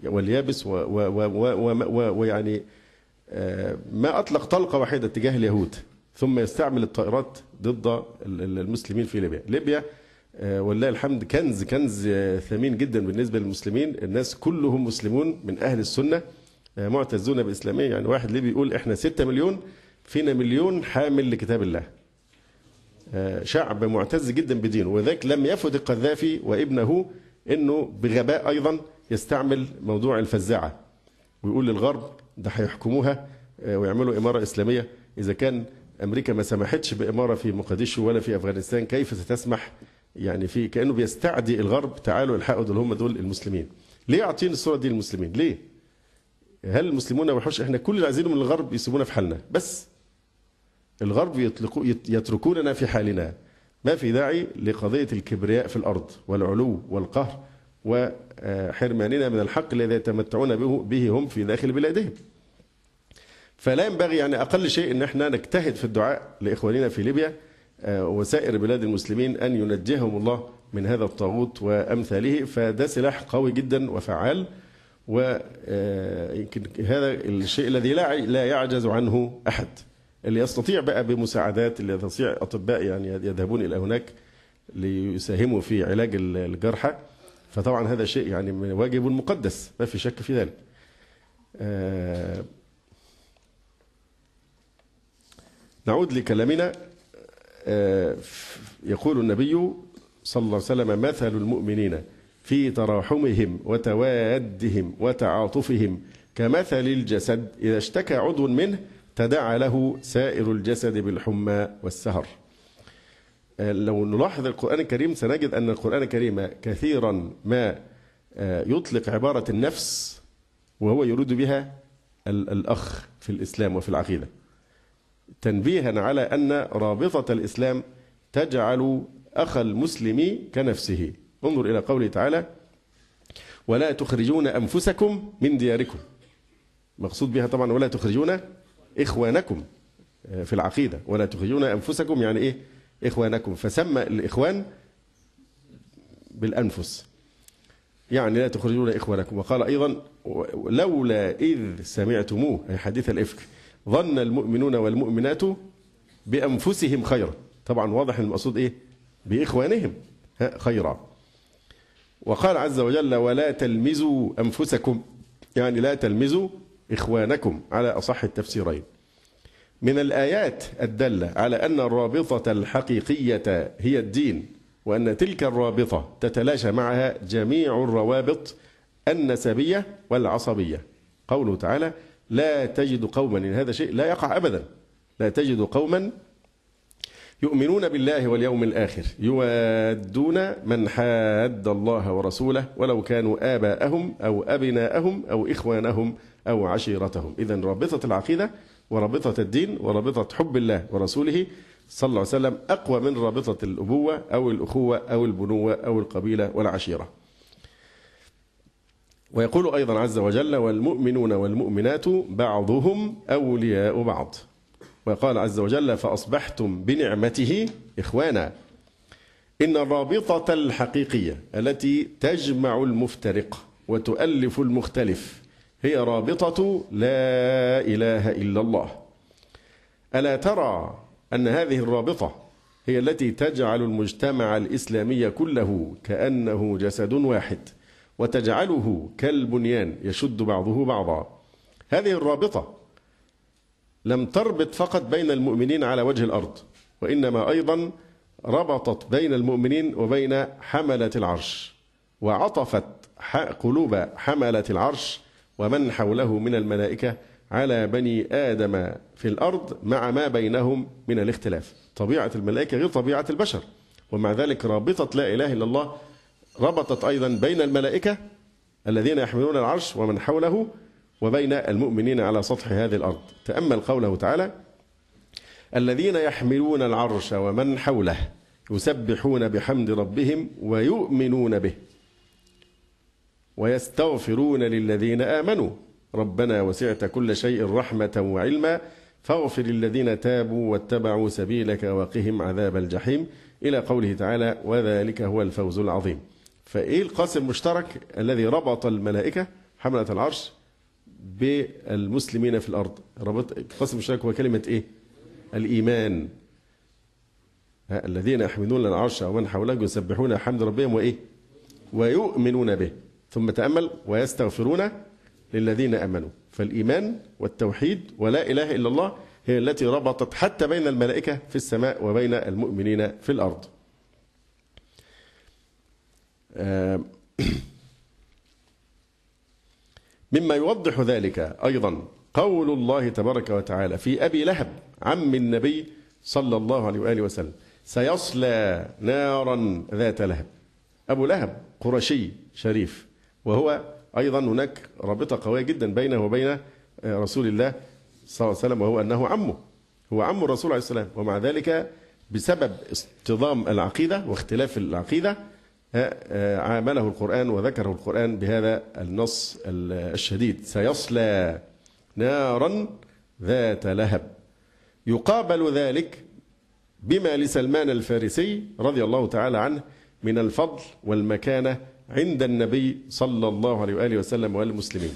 واليابس ويعني آه، ما اطلق طلقه واحده تجاه اليهود ثم يستعمل الطائرات ضد المسلمين في ليبيا ليبيا آه، ولله الحمد كنز كنز آه، ثمين جدا بالنسبة للمسلمين الناس كلهم مسلمون من أهل السنة آه، معتزون بإسلامية يعني واحد ليبي يقول إحنا ستة مليون فينا مليون حامل لكتاب الله شعب معتز جدا بدينه وذلك لم يفد القذافي وابنه انه بغباء ايضا يستعمل موضوع الفزاعه ويقول للغرب ده هيحكموها ويعملوا اماره اسلاميه اذا كان امريكا ما سمحتش باماره في مقديشو ولا في افغانستان كيف ستسمح يعني في كانه بيستعدي الغرب تعالوا الحقوا دول هم دول المسلمين ليه عاطين الصوره دي للمسلمين ليه هل المسلمون وحوش احنا كل اللي عايزينه من الغرب يسيبونا في حالنا بس الغرب يطلقوا يتركوننا في حالنا ما في داعي لقضيه الكبرياء في الارض والعلو والقهر وحرماننا من الحق الذي يتمتعون به هم في داخل بلادهم فلا ينبغي يعني اقل شيء ان احنا نجتهد في الدعاء لاخواننا في ليبيا آه، وسائر بلاد المسلمين ان ينجيهم الله من هذا الطاغوت وامثاله فده سلاح قوي جدا وفعال و آه، يمكن هذا الشيء الذي لا لا يعجز عنه احد اللي يستطيع بقى بمساعدات اللي يستطيع اطباء يعني يذهبون الى هناك ليساهموا في علاج الجرحى فطبعا هذا شيء يعني واجب مقدس ما في شك في ذلك آه، نعود لكلامنا آه، يقول النبي صلى الله عليه وسلم مثل المؤمنين في تراحمهم وتوادهم وتعاطفهم كمثل الجسد إذا اشتكى عضو منه تدعى له سائر الجسد بالحمى والسهر آه، لو نلاحظ القرآن الكريم سنجد أن القرآن الكريم كثيرا ما آه، يطلق عبارة النفس وهو يريد بها الأخ في الإسلام وفي العقيدة تنبيها على أن رابطة الإسلام تجعل أخ المسلم كنفسه انظر إلى قوله تعالى ولا تخرجون أنفسكم من دياركم مقصود بها طبعا ولا تخرجون إخوانكم آه، في العقيدة ولا تخرجون أنفسكم يعني إيه إخوانكم فسمى الإخوان بالأنفس يعني لا تخرجون إخوانكم وقال أيضا لولا إذ سمعتموه أي حديث الإفك ظن المؤمنون والمؤمنات بأنفسهم خيرا طبعا واضح المقصود إيه بإخوانهم خيرا وقال عز وجل ولا تلمزوا أنفسكم يعني لا تلمزوا إخوانكم على أصح التفسيرين من الآيات الدالة على أن الرابطة الحقيقية هي الدين وأن تلك الرابطة تتلاشى معها جميع الروابط النسبية والعصبية قوله تعالى لا تجد قوما إن يعني هذا شيء لا يقع أبدا لا تجد قوما يؤمنون بالله واليوم الآخر يوادون من حاد الله ورسوله ولو كانوا آباءهم أو أبناءهم أو إخوانهم أو عشيرتهم إذا رابطة العقيدة ورابطة الدين ورابطة حب الله ورسوله صلى الله عليه وسلم أقوى من رابطة الأبوة أو الأخوة أو البنوة أو القبيلة والعشيرة ويقول أيضا عز وجل والمؤمنون والمؤمنات بعضهم أولياء بعض وقال عز وجل فأصبحتم بنعمته إخوانا إن الرابطة الحقيقية التي تجمع المفترق وتؤلف المختلف هي رابطة لا إله إلا الله ألا ترى أن هذه الرابطة هي التي تجعل المجتمع الإسلامي كله كأنه جسد واحد وتجعله كالبنيان يشد بعضه بعضا هذه الرابطة لم تربط فقط بين المؤمنين على وجه الأرض وإنما أيضا ربطت بين المؤمنين وبين حملة العرش وعطفت قلوب حملة العرش ومن حوله من الملائكة على بني آدم في الأرض مع ما بينهم من الاختلاف طبيعة الملائكة غير طبيعة البشر ومع ذلك رابطة لا إله إلا الله ربطت أيضا بين الملائكة الذين يحملون العرش ومن حوله وبين المؤمنين على سطح هذه الأرض تأمل قوله تعالى الذين يحملون العرش ومن حوله يسبحون بحمد ربهم ويؤمنون به ويستغفرون للذين آمنوا ربنا وسعت كل شيء رحمة وعلما فاغفر الذين تابوا واتبعوا سبيلك وقهم عذاب الجحيم إلى قوله تعالى وذلك هو الفوز العظيم فإيه القاسم المشترك الذي ربط الملائكة حملة العرش بالمسلمين في الأرض ربط القاسم المشترك هو كلمة إيه الإيمان الذين يحملون العرش ومن حوله يسبحون حمد ربهم وإيه ويؤمنون به ثم تأمل ويستغفرون للذين آمنوا فالإيمان والتوحيد ولا إله إلا الله هي التي ربطت حتى بين الملائكة في السماء وبين المؤمنين في الأرض آه، مما يوضح ذلك أيضا قول الله تبارك وتعالى في أبي لهب عم النبي صلى الله عليه وآله وسلم سيصلى نارا ذات لهب أبو لهب قرشي شريف وهو أيضا هناك رابطة قوية جدا بينه وبين آه، رسول الله صلى الله عليه وسلم وهو أنه عمه هو عم الرسول عليه السلام ومع ذلك بسبب اصطدام العقيدة واختلاف العقيدة عامله القرآن وذكره القرآن بهذا النص الشديد سيصلى نارا ذات لهب يقابل ذلك بما لسلمان الفارسي رضي الله تعالى عنه من الفضل والمكانة عند النبي صلى الله عليه وآله وسلم والمسلمين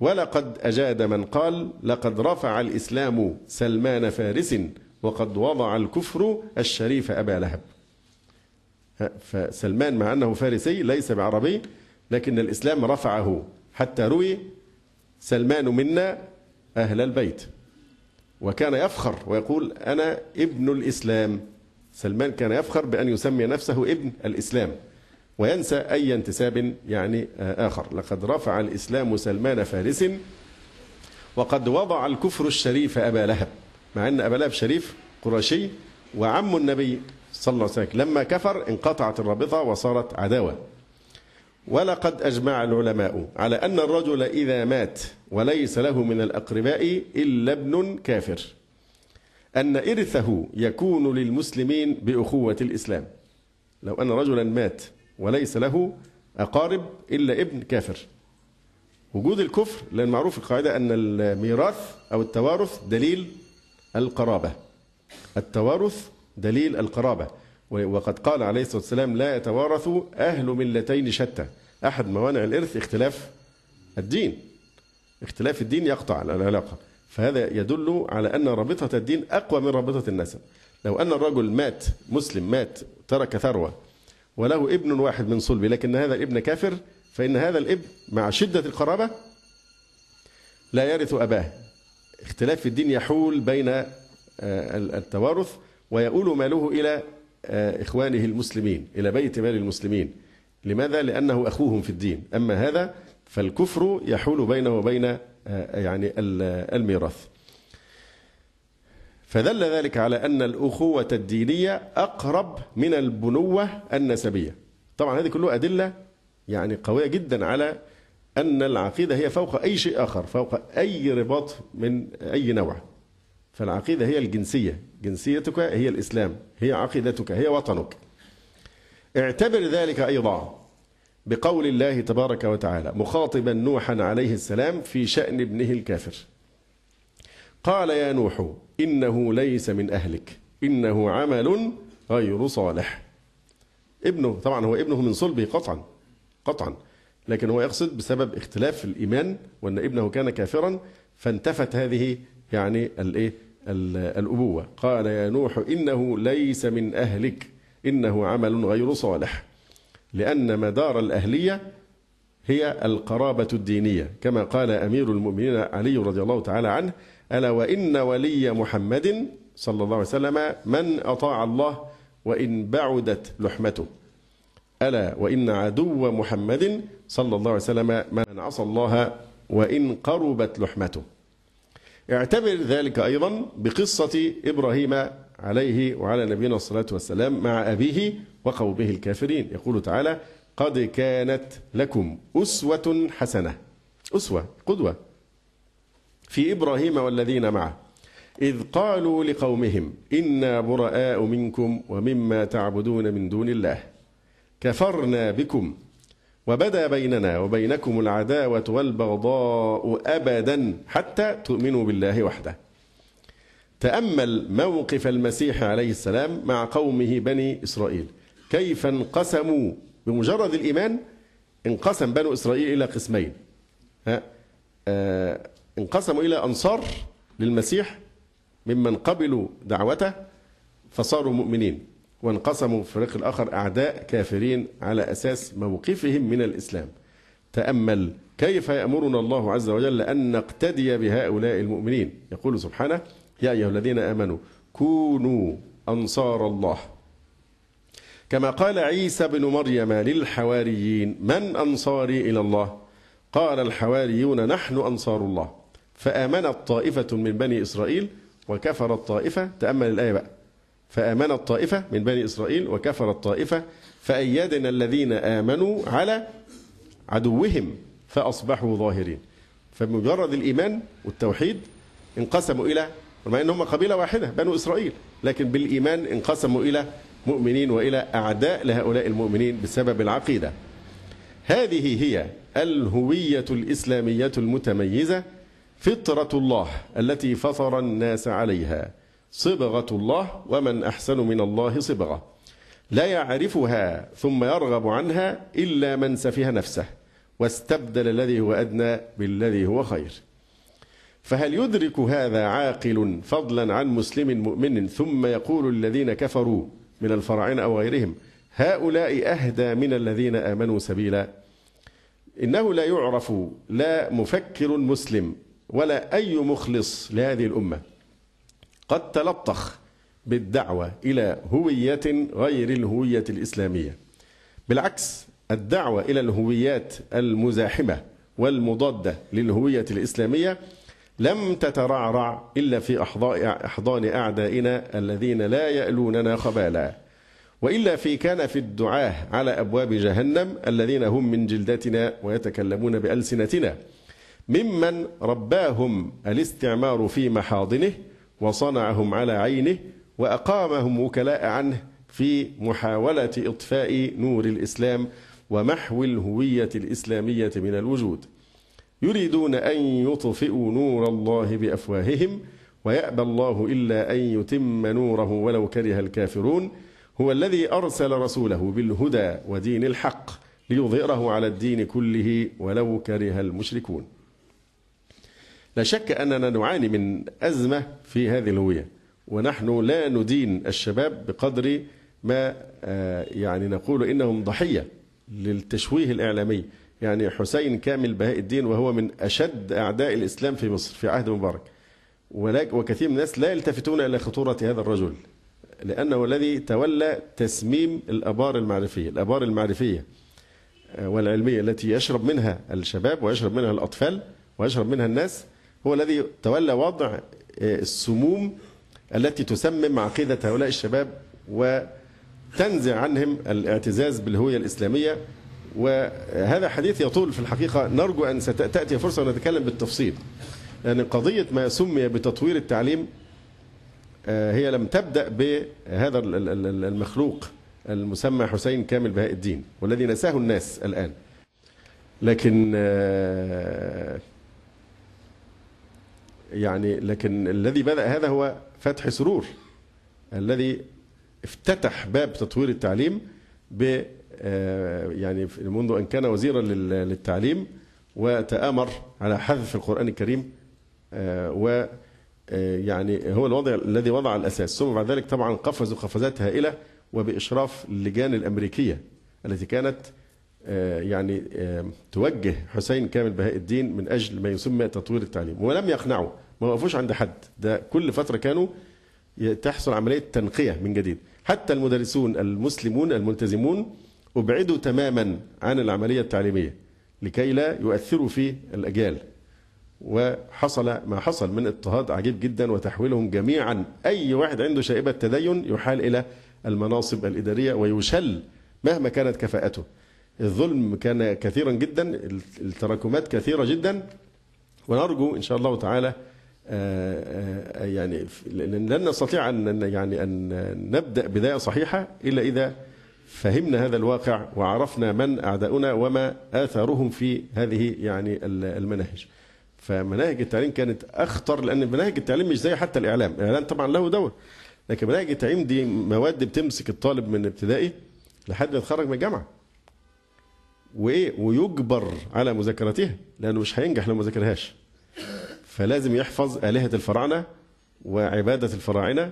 ولقد أجاد من قال لقد رفع الإسلام سلمان فارس وقد وضع الكفر الشريف أبا لهب فسلمان مع أنه فارسي ليس بعربي لكن الإسلام رفعه حتى روي سلمان منا أهل البيت وكان يفخر ويقول أنا ابن الإسلام سلمان كان يفخر بأن يسمي نفسه ابن الإسلام وينسى أي انتساب يعني آه، آخر لقد رفع الإسلام سلمان فارس وقد وضع الكفر الشريف أبا لهب مع أن أبا لهب شريف قرشي وعم النبي صلى الله عليه وسلم لما كفر انقطعت الرابطة وصارت عداوة ولقد أجمع العلماء على أن الرجل إذا مات وليس له من الأقرباء إلا ابن كافر أن إرثه يكون للمسلمين بأخوة الإسلام لو أن رجلا مات وليس له أقارب إلا ابن كافر وجود الكفر لأن معروف القاعدة أن الميراث أو التوارث دليل القرابة التوارث دليل القرابة وقد قال عليه الصلاة والسلام لا يتوارث أهل ملتين شتى أحد موانع الإرث اختلاف الدين اختلاف الدين يقطع العلاقة فهذا يدل على أن رابطة الدين أقوى من رابطة النسب لو أن الرجل مات مسلم مات ترك ثروة وله ابن واحد من صلبه لكن هذا الابن كافر فإن هذا الابن مع شدة القرابة لا يرث أباه اختلاف الدين يحول بين آه، التوارث ويؤول ماله إلى آه، إخوانه المسلمين إلى بيت مال المسلمين لماذا؟ لأنه أخوهم في الدين أما هذا فالكفر يحول بينه وبين آه، يعني آه، الميراث فدل ذلك على أن الأخوة الدينية أقرب من البنوة النسبية طبعا هذه كلها أدلة يعني قوية جدا على أن العقيدة هي فوق أي شيء آخر فوق أي رباط من أي نوع فالعقيدة هي الجنسية جنسيتك هي الإسلام هي عقيدتك هي وطنك اعتبر ذلك أيضا بقول الله تبارك وتعالى مخاطبا نوحا عليه السلام في شأن ابنه الكافر قال يا نوح إنه ليس من أهلك إنه عمل غير صالح ابنه طبعا هو ابنه من صلبه قطعا قطعا لكن هو يقصد بسبب اختلاف الإيمان وأن ابنه كان كافرا فانتفت هذه يعني الايه الأبوة قال يا نوح إنه ليس من أهلك إنه عمل غير صالح لأن مدار الأهلية هي القرابة الدينية كما قال أمير المؤمنين علي رضي الله تعالى عنه ألا وإن ولي محمد صلى الله عليه وسلم من أطاع الله وإن بعدت لحمته ألا وإن عدو محمد صلى الله عليه وسلم من عصى الله وإن قربت لحمته اعتبر ذلك أيضا بقصة إبراهيم عليه وعلى نبينا الصلاة والسلام مع أبيه وقومه الكافرين يقول تعالى قد كانت لكم أسوة حسنة أسوة قدوة في إبراهيم والذين معه إذ قالوا لقومهم إنا براء منكم ومما تعبدون من دون الله كفرنا بكم وبدا بيننا وبينكم العداوة والبغضاء أبدا حتى تؤمنوا بالله وحده. تأمل موقف المسيح عليه السلام مع قومه بني إسرائيل كيف انقسموا بمجرد الإيمان انقسم بنو إسرائيل إلى قسمين ها آه انقسموا إلى أنصار للمسيح ممن قبلوا دعوته فصاروا مؤمنين وانقسموا في الفريق الآخر أعداء كافرين على أساس موقفهم من الإسلام تأمل كيف يأمرنا الله عز وجل أن نقتدي بهؤلاء المؤمنين يقول سبحانه يا أيها الذين آمنوا كونوا أنصار الله كما قال عيسى بن مريم للحواريين من أنصاري إلى الله قال الحواريون نحن أنصار الله فآمنت طائفة من بني إسرائيل وكفرت طائفة تأمل الآية بقى فآمن الطائفة من بني إسرائيل وكفر الطائفة فأيدنا الذين آمنوا على عدوهم فأصبحوا ظاهرين فمجرد الإيمان والتوحيد انقسموا إلى رغم انهم قبيلة واحدة بنو إسرائيل لكن بالإيمان انقسموا إلى مؤمنين وإلى أعداء لهؤلاء المؤمنين بسبب العقيدة هذه هي الهوية الإسلامية المتميزة فطرة الله التي فطر الناس عليها صبغة الله ومن أحسن من الله صبغة لا يعرفها ثم يرغب عنها إلا من سفه نفسه واستبدل الذي هو أدنى بالذي هو خير فهل يدرك هذا عاقل فضلا عن مسلم مؤمن ثم يقول الذين كفروا من الفراعنة أو غيرهم هؤلاء أهدى من الذين آمنوا سبيلا إنه لا يعرف لا مفكر مسلم ولا أي مخلص لهذه الأمة قد تلطخ بالدعوة إلى هوية غير الهوية الإسلامية بالعكس الدعوة إلى الهويات المزاحمة والمضادة للهوية الإسلامية لم تترعرع إلا في أحضان أعدائنا الذين لا يألوننا خبالا وإلا في كان في الدعاة على أبواب جهنم الذين هم من جلدتنا ويتكلمون بألسنتنا ممن رباهم الاستعمار في محاضنه وصنعهم على عينه وأقامهم وكلاء عنه في محاولة إطفاء نور الإسلام ومحو الهوية الإسلامية من الوجود يريدون أن يطفئوا نور الله بأفواههم ويأبى الله إلا أن يتم نوره ولو كره الكافرون هو الذي أرسل رسوله بالهدى ودين الحق ليظهره على الدين كله ولو كره المشركون لا شك أننا نعاني من أزمة في هذه الهوية ونحن لا ندين الشباب بقدر ما آه، يعني نقول إنهم ضحية للتشويه الإعلامي يعني حسين كامل بهاء الدين وهو من أشد أعداء الإسلام في مصر في عهد مبارك وكثير من الناس لا يلتفتون إلى خطورة هذا الرجل لأنه الذي تولى تسميم الأبار المعرفية الأبار المعرفية آه، والعلمية التي يشرب منها الشباب ويشرب منها الأطفال ويشرب منها الناس هو الذي تولى وضع السموم التي تسمم عقيدة هؤلاء الشباب وتنزع عنهم الاعتزاز بالهوية الإسلامية وهذا حديث يطول في الحقيقة نرجو أن ستأتي فرصة ونتكلم بالتفصيل لأن يعني قضية ما سمي بتطوير التعليم آه، هي لم تبدأ بهذا المخلوق المسمى حسين كامل بهاء الدين والذي نساه الناس الآن لكن آه، يعني لكن الذي بدأ هذا هو فتح سرور الذي افتتح باب تطوير التعليم ب آه، يعني منذ ان كان وزيرا للتعليم وتآمر على حذف القرآن الكريم آه، و آه، يعني هو الوضع الذي وضع الاساس ثم بعد ذلك طبعا قفزوا قفزات هائله وباشراف اللجان الامريكيه التي كانت آه، يعني آه، توجه حسين كامل بهاء الدين من اجل ما يسمى تطوير التعليم ولم يقنعوا ما وقفوش عند حد ده كل فتره كانوا تحصل عمليه تنقيه من جديد حتى المدرسون المسلمون الملتزمون ابعدوا تماما عن العمليه التعليميه لكي لا يؤثروا في الاجيال وحصل ما حصل من اضطهاد عجيب جدا وتحويلهم جميعا اي واحد عنده شائبه تدين يحال الى المناصب الاداريه ويشل مهما كانت كفاءته الظلم كان كثيرا جدا التراكمات كثيرة جدا ونرجو إن شاء الله تعالى آه، آه، آه، يعني لن نستطيع أن يعني أن نبدأ بداية صحيحة إلا إذا فهمنا هذا الواقع وعرفنا من أعداؤنا وما آثارهم في هذه يعني المناهج فمناهج التعليم كانت أخطر لأن مناهج التعليم مش زي حتى الإعلام الإعلام طبعا له دور لكن مناهج التعليم دي مواد بتمسك الطالب من ابتدائي لحد ما يتخرج من الجامعه وايه ويجبر على مذاكرتها لانه مش هينجح لو ما ذاكرهاش فلازم يحفظ الهه الفراعنه وعباده الفراعنه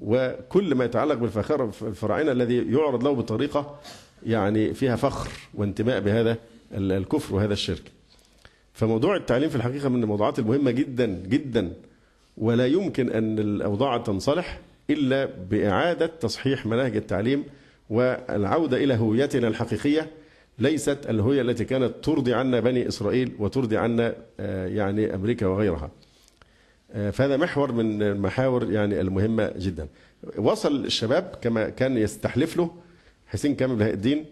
وكل ما يتعلق بالفخر الفراعنه الذي يعرض له بطريقه يعني فيها فخر وانتماء بهذا الكفر وهذا الشرك فموضوع التعليم في الحقيقه من الموضوعات المهمه جدا جدا ولا يمكن ان الاوضاع تنصلح الا باعاده تصحيح مناهج التعليم والعوده الى هويتنا الحقيقيه ليست الهوية التي كانت ترضي عنا بني إسرائيل وترضي عنا آه، يعني أمريكا وغيرها آه، فهذا محور من المحاور يعني المهمة جدا وصل الشباب كما كان يستحلف له حسين كامل بهاء الدين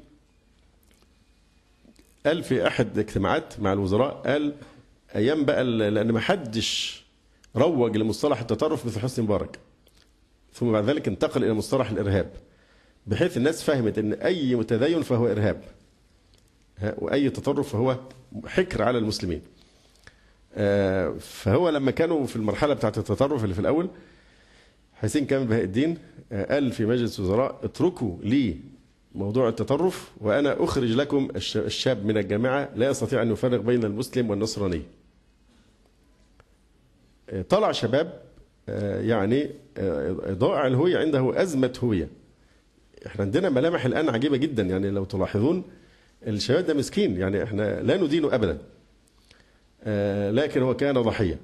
قال في أحد اجتماعات مع الوزراء قال أيام بقى لأن ما حدش روج لمصطلح التطرف مثل حسني مبارك ثم بعد ذلك انتقل إلى مصطلح الإرهاب بحيث الناس فهمت ان اي متدين فهو ارهاب وأي تطرف فهو حكر على المسلمين آه، فهو لما كانوا في المرحلة بتاعة التطرف اللي في الأول حسين كامل بهاء الدين آه، قال في مجلس وزراء اتركوا لي موضوع التطرف وأنا أخرج لكم الشاب من الجامعة لا يستطيع أن يفرق بين المسلم والنصراني آه، طلع شباب يعني ضائع الهوية عنده أزمة هوية احنا عندنا ملامح الآن عجيبة جدا يعني لو تلاحظون الشباب ده مسكين يعني احنا لا ندينه ابدا آه، لكن هو كان ضحيه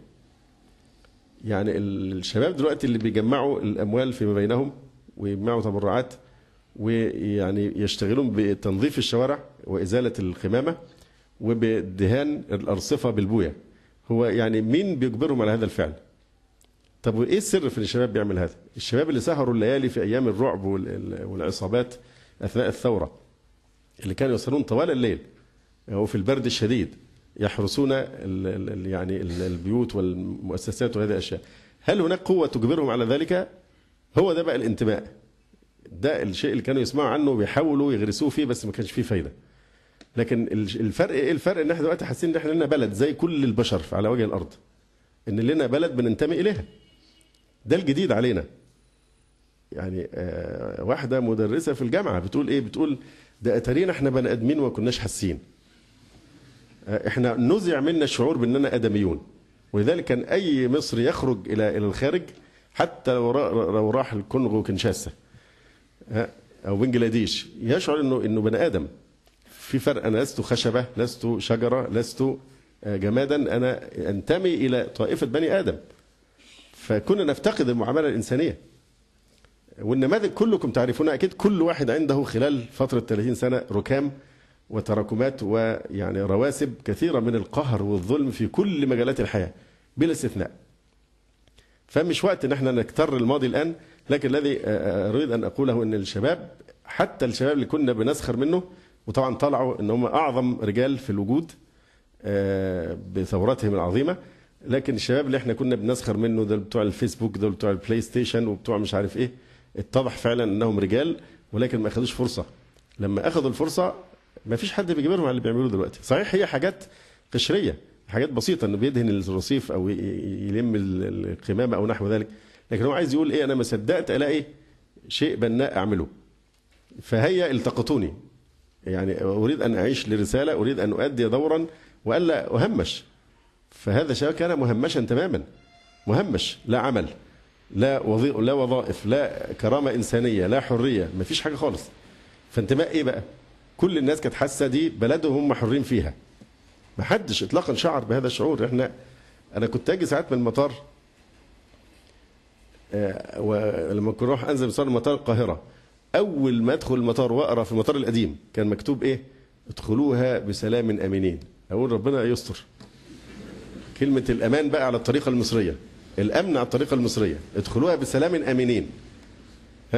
يعني الشباب دلوقتي اللي بيجمعوا الاموال فيما بينهم ويجمعوا تبرعات ويعني يشتغلون بتنظيف الشوارع وازاله القمامه وبدهان الارصفه بالبويه هو يعني مين بيجبرهم على هذا الفعل طب وايه السر في الشباب بيعمل هذا الشباب اللي سهروا الليالي في ايام الرعب والعصابات اثناء الثوره اللي كانوا يسهرون طوال الليل وفي البرد الشديد يحرسون الـ الـ يعني الـ البيوت والمؤسسات وهذه الاشياء هل هناك قوه تجبرهم على ذلك هو ده بقى الانتماء ده الشيء اللي كانوا يسمعوا عنه وبيحاولوا يغرسوه فيه بس ما كانش فيه فايده لكن الفرق ايه الفرق ان احنا دلوقتي حاسين ان احنا لنا بلد زي كل البشر على وجه الارض ان لنا بلد بننتمي اليها ده الجديد علينا يعني آه، واحده مدرسه في الجامعه بتقول ايه بتقول ده اترينا احنا بني ادمين وما كناش حاسين آه، احنا نزع منا الشعور باننا ادميون ولذلك كان اي مصري يخرج الى الى الخارج حتى لو لو راح الكونغو كنشاسا آه، او بنجلاديش يشعر انه انه بني ادم في فرق انا لست خشبه لست شجره لست آه، جمادا انا انتمي الى طائفه بني ادم فكنا نفتقد المعامله الانسانيه والنماذج كلكم تعرفون اكيد كل واحد عنده خلال فتره 30 سنه ركام وتراكمات ويعني رواسب كثيره من القهر والظلم في كل مجالات الحياه بلا استثناء. فمش وقت ان احنا نكتر الماضي الان لكن الذي آه، آه، اريد ان اقوله ان الشباب حتى الشباب اللي كنا بنسخر منه وطبعا طلعوا ان هم اعظم رجال في الوجود آه، بثورتهم العظيمه لكن الشباب اللي احنا كنا بنسخر منه دول بتوع الفيسبوك دول بتوع البلاي ستيشن وبتوع مش عارف ايه اتضح فعلا انهم رجال ولكن ما اخذوش فرصه لما اخذوا الفرصه ما فيش حد بيجبرهم على اللي بيعملوه دلوقتي صحيح هي حاجات قشريه حاجات بسيطه انه بيدهن الرصيف او يلم القمامه او نحو ذلك لكن هو عايز يقول ايه انا ما صدقت الاقي شيء بناء اعمله فهيا التقطوني يعني اريد ان اعيش لرساله اريد ان اؤدي دورا والا اهمش فهذا الشباب كان مهمشا تماما مهمش لا عمل لا لا وظائف لا كرامه انسانيه لا حريه ما فيش حاجه خالص فانتماء ايه بقى كل الناس كانت حاسه دي بلدهم هم حرين فيها ما حدش اطلاقا شعر بهذا الشعور احنا انا كنت اجي ساعات من المطار آه ولما كنت اروح انزل مطار مطار القاهره اول ما ادخل المطار واقرا في المطار القديم كان مكتوب ايه ادخلوها بسلام امنين اقول ربنا يستر كلمه الامان بقى على الطريقه المصريه الأمن على الطريقة المصرية ادخلوها بسلام آمنين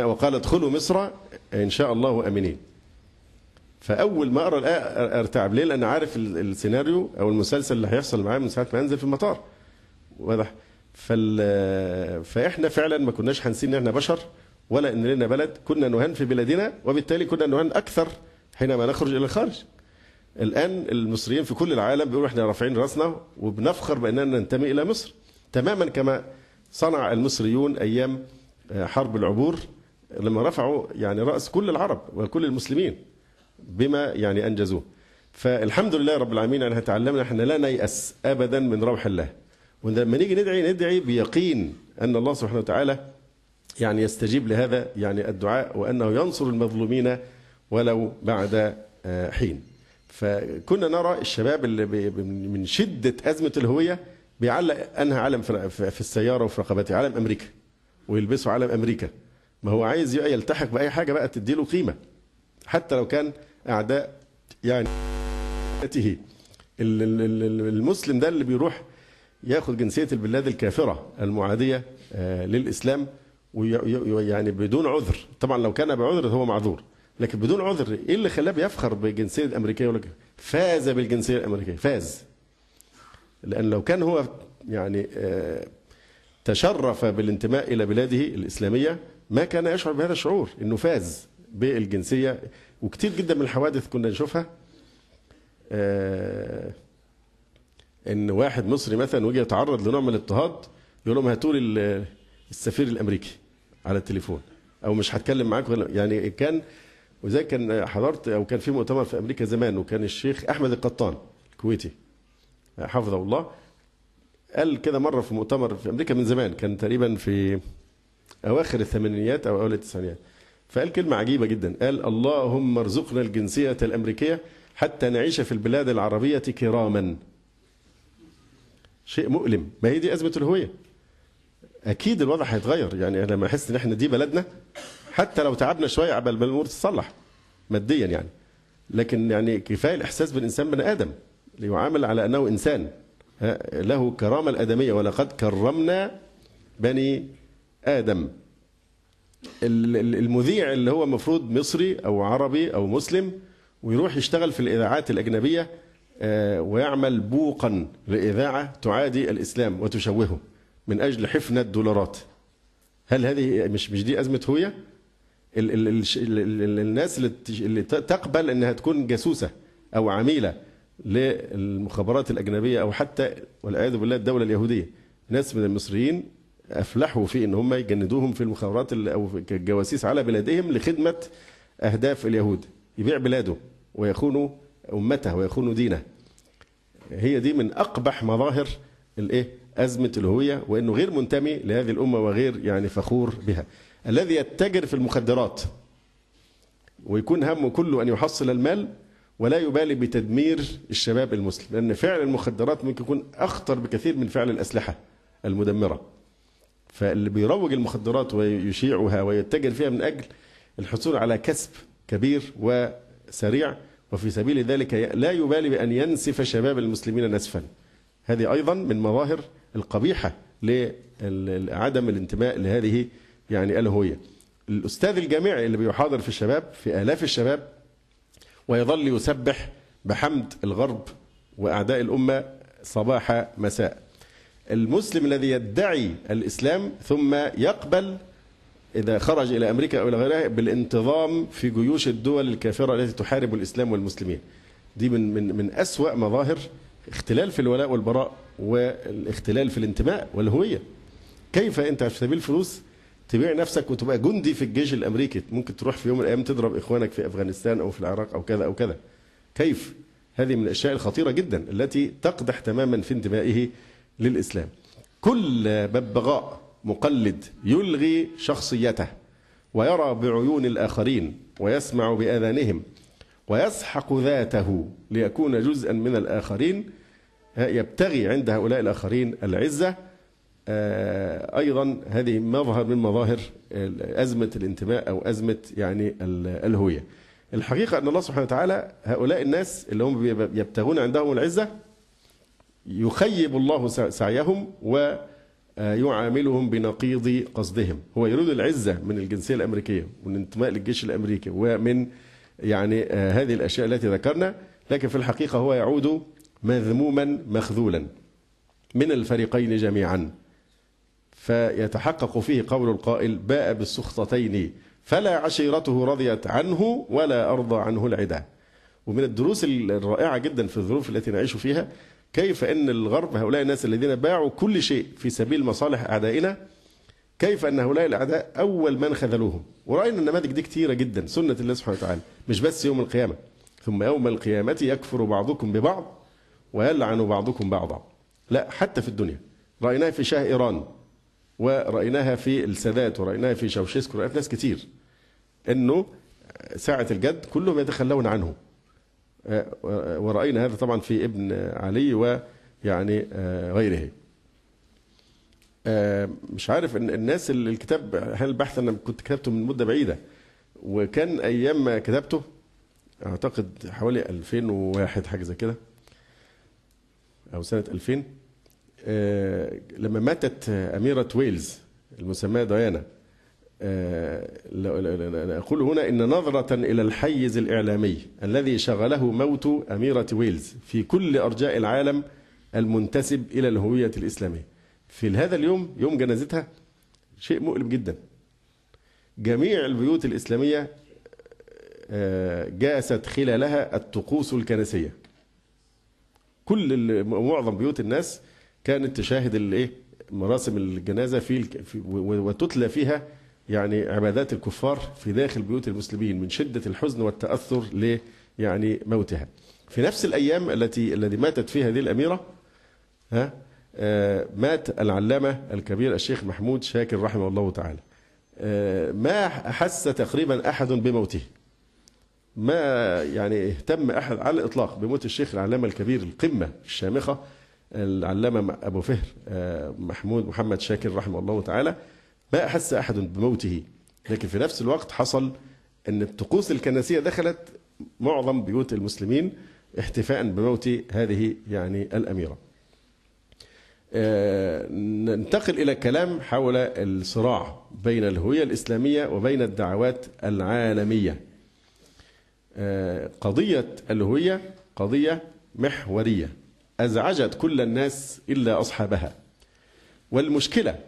وقال ادخلوا مصر إن شاء الله آمنين فأول ما أقرأ الآية أرتعب ليه لأن عارف السيناريو أو المسلسل اللي هيحصل معايا من ساعة ما أنزل في المطار واضح فال... فإحنا فعلا ما كناش حنسين إن إحنا بشر ولا إن لنا بلد كنا نهان في بلادنا وبالتالي كنا نهان أكثر حينما نخرج إلى الخارج الآن المصريين في كل العالم بيقولوا إحنا رافعين راسنا وبنفخر بأننا ننتمي إلى مصر تماما كما صنع المصريون ايام آه، حرب العبور لما رفعوا يعني راس كل العرب وكل المسلمين بما يعني انجزوه. فالحمد لله رب العالمين ان تعلمنا احنا لا نيأس ابدا من روح الله. ولما نيجي ندعي ندعي بيقين ان الله سبحانه وتعالى يعني يستجيب لهذا يعني الدعاء وانه ينصر المظلومين ولو بعد آه، حين. فكنا نرى الشباب اللي من شده ازمه الهويه بيعلق انهى علم في السياره وفي رقبتي علم امريكا ويلبسه علم امريكا ما هو عايز يلتحق باي حاجه بقى تديله قيمه حتى لو كان اعداء يعني المسلم ده اللي بيروح ياخذ جنسيه البلاد الكافره المعاديه آه، للاسلام ويعني بدون عذر طبعا لو كان بعذر هو معذور لكن بدون عذر ايه اللي خلاه بيفخر بالجنسيه الامريكيه فاز بالجنسيه الامريكيه فاز لأن لو كان هو يعني آه، تشرف بالانتماء إلى بلاده الإسلامية ما كان يشعر بهذا الشعور إنه فاز بالجنسية وكتير جدا من الحوادث كنا نشوفها آه، إن واحد مصري مثلا وجه يتعرض لنوع من الاضطهاد يقول لهم هاتوا لي السفير الأمريكي على التليفون أو مش هتكلم معاكم يعني كان وزي كان حضرت أو كان في مؤتمر في أمريكا زمان وكان الشيخ أحمد القطان الكويتي حفظه الله قال كده مره في مؤتمر في امريكا من زمان كان تقريبا في اواخر الثمانينيات او اول التسعينيات فقال كلمه عجيبه جدا قال اللهم ارزقنا الجنسيه الامريكيه حتى نعيش في البلاد العربيه كراما شيء مؤلم ما هي دي ازمه الهويه اكيد الوضع هيتغير يعني انا لما احس ان احنا دي بلدنا حتى لو تعبنا شويه عبال ما الامور تتصلح ماديا يعني لكن يعني كفايه الاحساس بالانسان بني ادم ليعامل على أنه إنسان له كرامة الآدمية ولقد كرمنا بني آدم المذيع اللي هو مفروض مصري أو عربي أو مسلم ويروح يشتغل في الإذاعات الأجنبية آه، ويعمل بوقا لإذاعة تعادي الإسلام وتشوهه من أجل حفنة دولارات هل هذه مش مش دي أزمة هوية؟ الناس اللي تقبل انها تكون جاسوسه او عميله للمخابرات الأجنبية أو حتى والعياذ بالله الدولة اليهودية ناس من المصريين أفلحوا في إن هم يجندوهم في المخابرات أو كجواسيس على بلادهم لخدمة أهداف اليهود يبيع بلاده ويخونوا أمته ويخونوا دينه هي دي من أقبح مظاهر الإيه أزمة الهوية وأنه غير منتمي لهذه الأمة وغير يعني فخور بها الذي يتجر في المخدرات ويكون همه كله أن يحصل المال ولا يبالي بتدمير الشباب المسلم لأن فعل المخدرات ممكن يكون أخطر بكثير من فعل الأسلحة المدمرة فاللي بيروج المخدرات ويشيعها ويتجه فيها من أجل الحصول على كسب كبير وسريع وفي سبيل ذلك لا يبالي بأن ينسف شباب المسلمين نسفا هذه أيضا من مظاهر القبيحة لعدم الانتماء لهذه يعني الهوية الأستاذ الجامعي اللي بيحاضر في الشباب في آلاف الشباب ويظل يسبح بحمد الغرب وأعداء الأمة صباح مساء المسلم الذي يدعي الإسلام ثم يقبل إذا خرج إلى أمريكا أو إلى غيرها بالانتظام في جيوش الدول الكافرة التي تحارب الإسلام والمسلمين دي من, من, من أسوأ مظاهر اختلال في الولاء والبراء والاختلال في الانتماء والهوية كيف أنت في سبيل الفلوس تبيع نفسك وتبقى جندي في الجيش الامريكي ممكن تروح في يوم من الايام تضرب اخوانك في افغانستان او في العراق او كذا او كذا كيف هذه من الاشياء الخطيره جدا التي تقدح تماما في انتمائه للاسلام كل ببغاء مقلد يلغي شخصيته ويرى بعيون الاخرين ويسمع باذانهم ويسحق ذاته ليكون جزءا من الاخرين يبتغي عند هؤلاء الاخرين العزه آه، ايضا هذه مظهر من مظاهر ازمه الانتماء او ازمه يعني الهويه. الحقيقه ان الله سبحانه وتعالى هؤلاء الناس اللي هم يبتغون عندهم العزه يخيب الله سعيهم ويعاملهم آه، بنقيض قصدهم هو يريد العزة من الجنسية الأمريكية والانتماء للجيش الأمريكي ومن يعني آه، هذه الأشياء التي ذكرنا لكن في الحقيقة هو يعود مذموما مخذولا من الفريقين جميعا فيتحقق فيه قول القائل باء بالسخطتين فلا عشيرته رضيت عنه ولا أرضى عنه العدا ومن الدروس الرائعة جدا في الظروف التي نعيش فيها كيف أن الغرب هؤلاء الناس الذين باعوا كل شيء في سبيل مصالح أعدائنا كيف أن هؤلاء الأعداء أول من خذلوهم ورأينا النماذج دي كثيره جدا سنة الله سبحانه وتعالى مش بس يوم القيامة ثم يوم القيامة يكفر بعضكم ببعض ويلعن بعضكم بعضا لا حتى في الدنيا رايناه في شاه إيران ورأيناها في السادات ورأيناها في شاوشيسكو ورأيناها في ناس كتير أنه ساعة الجد كلهم يتخلون عنه آه، ورأينا هذا طبعا في ابن علي ويعني آه، غيره آه، مش عارف ان الناس اللي الكتاب هل البحث انا كنت كتبته من مده بعيده وكان ايام ما كتبته اعتقد حوالي 2001 حاجه زي كده او سنه 2000 آه، لما ماتت أميرة ويلز المسماة ديانا أقول آه، هنا إن نظرة إلى الحيز الإعلامي الذي شغله موت أميرة ويلز في كل أرجاء العالم المنتسب إلى الهوية الإسلامية في هذا اليوم يوم جنازتها شيء مؤلم جدا جميع البيوت الإسلامية آه، جاست خلالها الطقوس الكنسية كل معظم بيوت الناس كانت تشاهد الايه مراسم الجنازه في, في وتتلى فيها يعني عبادات الكفار في داخل بيوت المسلمين من شده الحزن والتاثر ل يعني موتها. في نفس الايام التي الذي ماتت فيها هذه الاميره ها آه، مات العلامه الكبير الشيخ محمود شاكر رحمه الله تعالى. آه، ما احس تقريبا احد بموته. ما يعني اهتم احد على الاطلاق بموت الشيخ العلامه الكبير القمه الشامخه العلامة أبو فهر آه، محمود محمد شاكر رحمه الله تعالى ما أحس أحد بموته لكن في نفس الوقت حصل أن الطقوس الكنسية دخلت معظم بيوت المسلمين احتفاء بموت هذه يعني الأميرة آه، ننتقل إلى كلام حول الصراع بين الهوية الإسلامية وبين الدعوات العالمية آه، قضية الهوية قضية محورية أزعجت كل الناس إلا أصحابها والمشكلة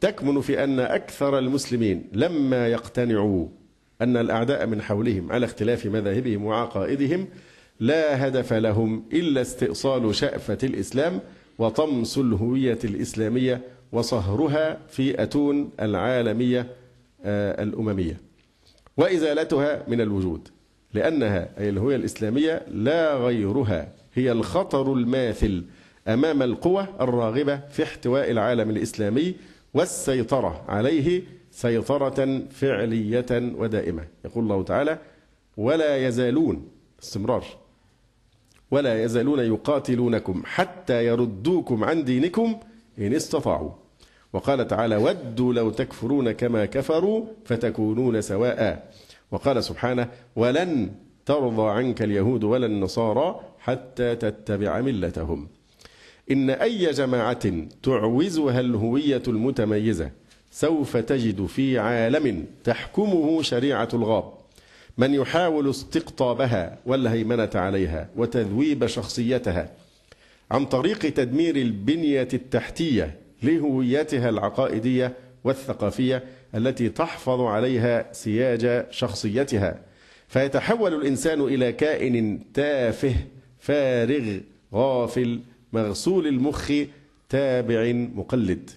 تكمن في أن أكثر المسلمين لما يقتنعوا أن الأعداء من حولهم على اختلاف مذاهبهم وعقائدهم لا هدف لهم إلا استئصال شأفة الإسلام وطمس الهوية الإسلامية وصهرها في أتون العالمية آه، الأممية وإزالتها من الوجود لأنها أي الهوية الإسلامية لا غيرها هي الخطر الماثل أمام القوى الراغبة في احتواء العالم الإسلامي والسيطرة عليه سيطرة فعلية ودائمة يقول الله تعالى ولا يزالون استمرار ولا يزالون يقاتلونكم حتى يردوكم عن دينكم إن استطاعوا وقال تعالى ودوا لو تكفرون كما كفروا فتكونون سواء وقال سبحانه ولن ترضى عنك اليهود ولا النصارى حتى تتبع ملتهم إن أي جماعة تعوزها الهوية المتميزة سوف تجد في عالم تحكمه شريعة الغاب من يحاول استقطابها والهيمنة عليها وتذويب شخصيتها عن طريق تدمير البنية التحتية لهويتها العقائدية والثقافية التي تحفظ عليها سياج شخصيتها فيتحول الإنسان إلى كائن تافه فارغ غافل مغسول المخ تابع مقلد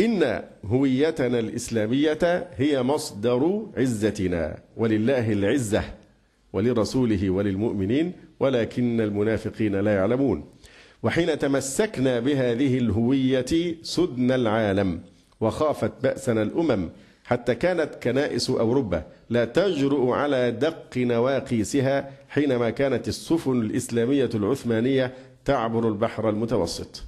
إن هويتنا الإسلامية هي مصدر عزتنا ولله العزة ولرسوله وللمؤمنين ولكن المنافقين لا يعلمون وحين تمسكنا بهذه الهوية سدنا العالم وخافت بأسنا الأمم حتى كانت كنائس أوروبا لا تجرؤ على دق نواقيسها حينما كانت السفن الإسلامية العثمانية تعبر البحر المتوسط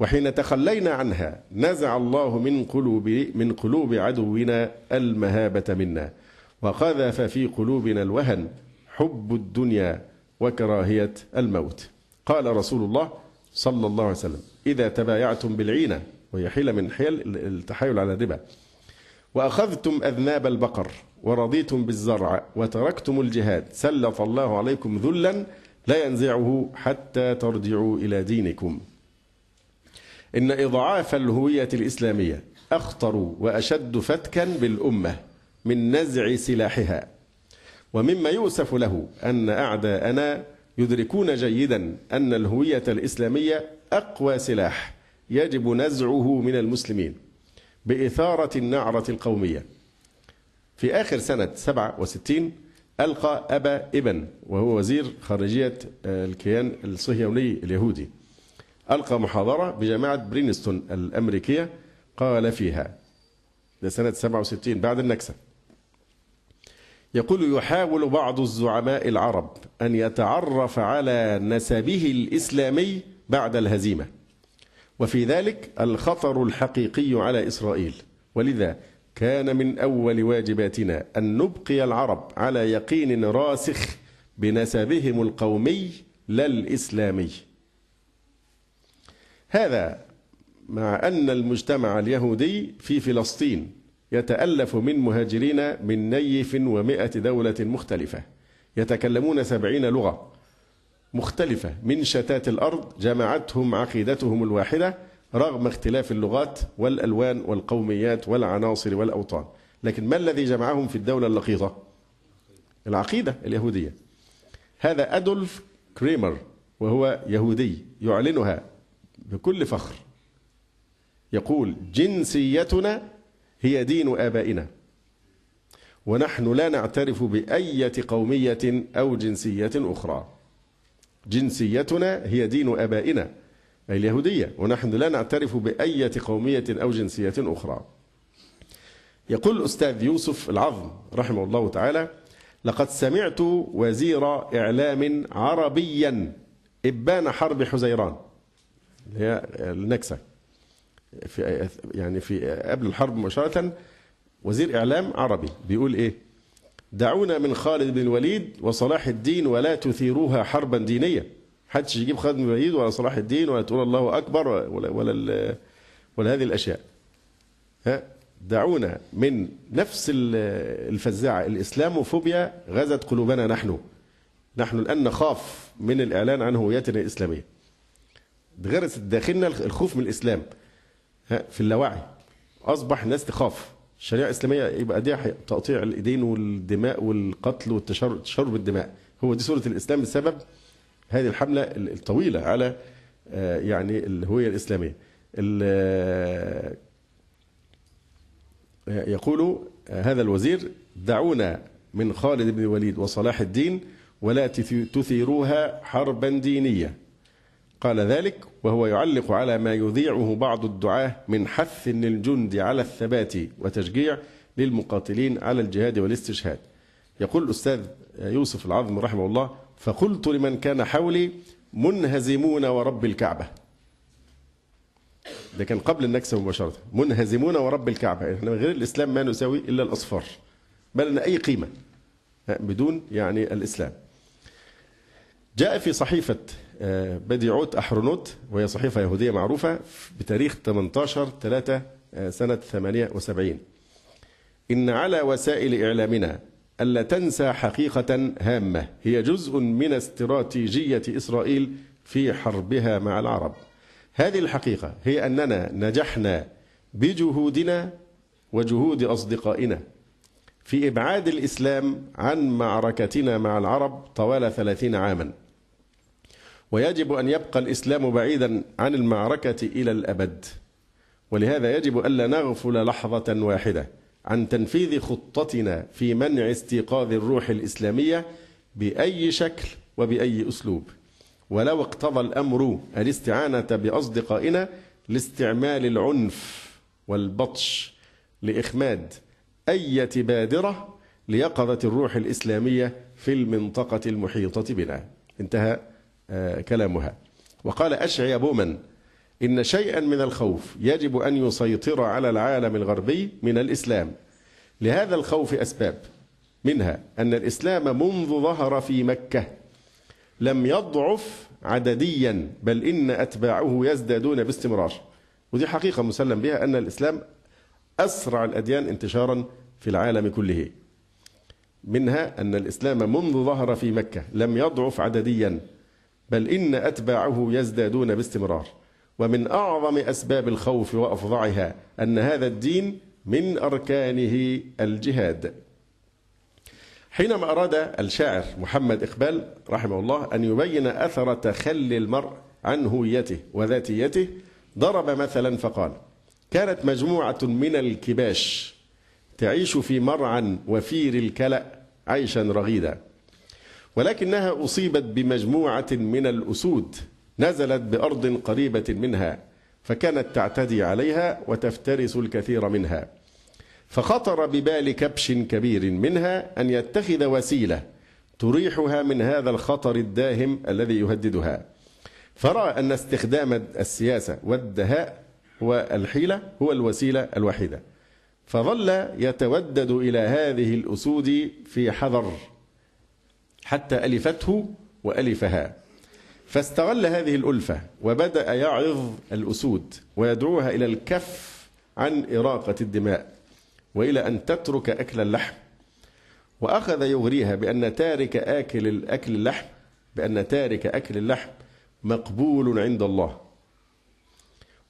وحين تخلينا عنها نزع الله من قلوب من قلوب عدونا المهابة منا وقذف في قلوبنا الوهن حب الدنيا وكراهية الموت قال رسول الله صلى الله عليه وسلم إذا تبايعتم بالعينة وهي حيلة من حيل التحايل على الربا وأخذتم أذناب البقر ورضيتم بالزرع وتركتم الجهاد سلط الله عليكم ذلا لا ينزعه حتى ترجعوا إلى دينكم إن إضعاف الهوية الإسلامية أخطر وأشد فتكا بالأمة من نزع سلاحها ومما يؤسف له أن أعداءنا يدركون جيدا أن الهوية الإسلامية أقوى سلاح يجب نزعه من المسلمين بإثارة النعرة القومية في آخر سنة 67 ألقى أبا إبن وهو وزير خارجية آه، الكيان الصهيوني اليهودي ألقى محاضرة بجامعة برينستون الأمريكية قال فيها ده سنة 67 بعد النكسة يقول يحاول بعض الزعماء العرب أن يتعرف على نسبه الإسلامي بعد الهزيمة وفي ذلك الخطر الحقيقي على إسرائيل ولذا كان من أول واجباتنا أن نبقي العرب على يقين راسخ بنسبهم القومي لا الإسلامي هذا مع أن المجتمع اليهودي في فلسطين يتألف من مهاجرين من نيف ومئه دولة مختلفة يتكلمون سبعين لغة مختلفة من شتات الأرض جمعتهم عقيدتهم الواحدة رغم اختلاف اللغات والألوان والقوميات والعناصر والأوطان لكن ما الذي جمعهم في الدولة اللقيطة؟ العقيدة اليهودية هذا أدولف كريمر وهو يهودي يعلنها بكل فخر يقول جنسيتنا هي دين آبائنا ونحن لا نعترف بأية قومية أو جنسية أخرى جنسيتنا هي دين أبائنا أي اليهودية ونحن لا نعترف بأية قومية أو جنسية أخرى يقول الأستاذ يوسف العظم رحمه الله تعالى لقد سمعت وزير إعلام عربيا إبان حرب حزيران اللي هي النكسة في يعني في قبل الحرب مباشرة وزير إعلام عربي بيقول إيه دعونا من خالد بن الوليد وصلاح الدين ولا تثيروها حربا دينيه حدش يجيب خالد بن الوليد ولا صلاح الدين ولا تقول الله اكبر ولا ولا, ولا هذه الاشياء ها دعونا من نفس الفزاعه الاسلاموفوبيا غزت قلوبنا نحن نحن الان نخاف من الاعلان عن هويتنا الاسلاميه غرست داخلنا الخوف من الاسلام ها في اللاوعي اصبح الناس تخاف الشريعه الاسلاميه يبقى دي تقطيع الايدين والدماء والقتل وتشرب الدماء هو دي سوره الاسلام بسبب هذه الحمله الطويله على آه، يعني الهويه الاسلاميه آه، يقول آه، هذا الوزير دعونا من خالد بن الوليد وصلاح الدين ولا تثيروها حربا دينيه قال ذلك وهو يعلق على ما يذيعه بعض الدعاة من حث للجند على الثبات وتشجيع للمقاتلين على الجهاد والاستشهاد. يقول الأستاذ يوسف العظم رحمه الله: فقلت لمن كان حولي منهزمون ورب الكعبة. ده كان قبل النكسة مباشرة، منهزمون ورب الكعبة، احنا من غير الإسلام ما نساوي إلا الأصفار. بل أي قيمة بدون يعني الإسلام. جاء في صحيفة آه، بديعوت أحرنوت وهي صحيفة يهودية معروفة بتاريخ 18 3 آه، سنة 78 إن على وسائل إعلامنا ألا تنسى حقيقة هامة هي جزء من استراتيجية إسرائيل في حربها مع العرب هذه الحقيقة هي أننا نجحنا بجهودنا وجهود أصدقائنا في إبعاد الإسلام عن معركتنا مع العرب طوال ثلاثين عاما ويجب أن يبقى الإسلام بعيدا عن المعركة إلى الأبد ولهذا يجب ألا نغفل لحظة واحدة عن تنفيذ خطتنا في منع استيقاظ الروح الإسلامية بأي شكل وبأي أسلوب ولو اقتضى الأمر الاستعانة بأصدقائنا لاستعمال العنف والبطش لإخماد أية بادرة ليقظة الروح الإسلامية في المنطقة المحيطة بنا انتهى آه، كلامها وقال أشعي بومن إن شيئا من الخوف يجب أن يسيطر على العالم الغربي من الإسلام لهذا الخوف أسباب منها أن الإسلام منذ ظهر في مكة لم يضعف عدديا بل إن أتباعه يزدادون باستمرار ودي حقيقة مسلم بها أن الإسلام أسرع الأديان انتشارا في العالم كله منها أن الإسلام منذ ظهر في مكة لم يضعف عدديا بل إن أتباعه يزدادون باستمرار ومن أعظم أسباب الخوف وأفظعها أن هذا الدين من أركانه الجهاد حينما أراد الشاعر محمد إقبال رحمه الله أن يبين أثر تخلي المرء عن هويته وذاتيته ضرب مثلا فقال كانت مجموعة من الكباش تعيش في مرعى وفير الكلأ عيشا رغيدا ولكنها أصيبت بمجموعة من الأسود نزلت بأرض قريبة منها فكانت تعتدي عليها وتفترس الكثير منها فخطر ببال كبش كبير منها أن يتخذ وسيلة تريحها من هذا الخطر الداهم الذي يهددها فرأى أن استخدام السياسة والدهاء والحيلة هو الوسيلة الوحيدة فظل يتودد إلى هذه الأسود في حذر حتى ألفته وألفها فاستغل هذه الألفة وبدأ يعظ الأسود ويدعوها إلى الكف عن إراقة الدماء وإلى أن تترك أكل اللحم وأخذ يغريها بأن تارك آكل أكل اللحم بأن تارك أكل اللحم مقبول عند الله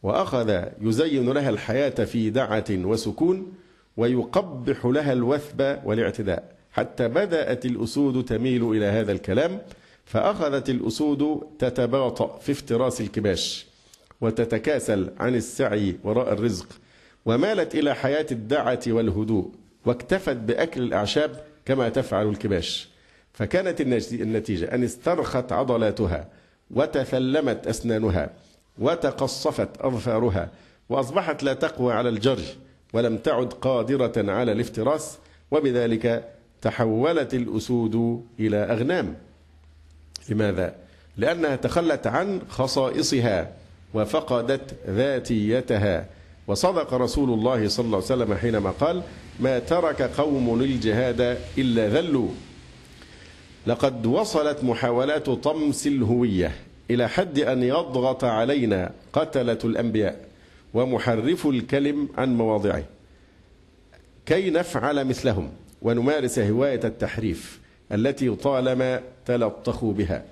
وأخذ يزين لها الحياة في دعة وسكون ويقبح لها الوثب والاعتداء حتى بدأت الأسود تميل إلى هذا الكلام فأخذت الأسود تتباطأ في افتراس الكباش وتتكاسل عن السعي وراء الرزق ومالت إلى حياة الدعة والهدوء واكتفت بأكل الأعشاب كما تفعل الكباش فكانت النتيجة أن استرخت عضلاتها وتثلمت أسنانها وتقصفت أظفارها وأصبحت لا تقوى على الجري ولم تعد قادرة على الافتراس وبذلك تحولت الأسود إلى أغنام لماذا؟ لأنها تخلت عن خصائصها وفقدت ذاتيتها وصدق رسول الله صلى الله عليه وسلم حينما قال ما ترك قوم الجهاد إلا ذلوا لقد وصلت محاولات طمس الهوية إلى حد أن يضغط علينا قتلة الأنبياء ومحرف الكلم عن مواضعه كي نفعل مثلهم ونمارس هواية التحريف التي طالما تلطخوا بها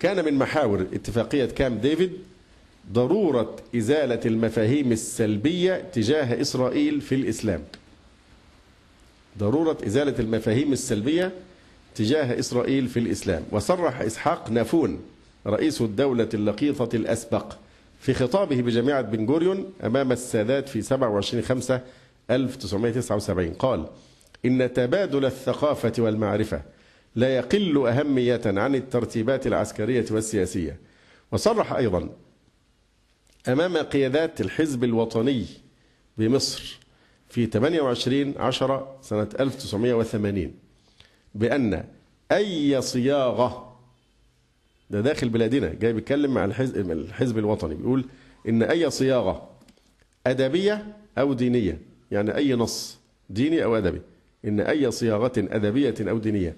كان من محاور اتفاقية كام ديفيد ضرورة إزالة المفاهيم السلبية تجاه إسرائيل في الإسلام ضرورة إزالة المفاهيم السلبية تجاه إسرائيل في الإسلام وصرح إسحاق نافون رئيس الدولة اللقيطة الأسبق في خطابه بجامعة بن جوريون أمام السادات في 27 5 1979 قال إن تبادل الثقافة والمعرفة لا يقل أهمية عن الترتيبات العسكرية والسياسية وصرح أيضا أمام قيادات الحزب الوطني بمصر في 28 عشر سنة 1980 بأن أي صياغة ده داخل بلادنا جاي بيتكلم مع الحزب, الحزب الوطني بيقول إن أي صياغة أدبية أو دينية يعني أي نص ديني أو أدبي إن أي صياغة أدبية أو دينية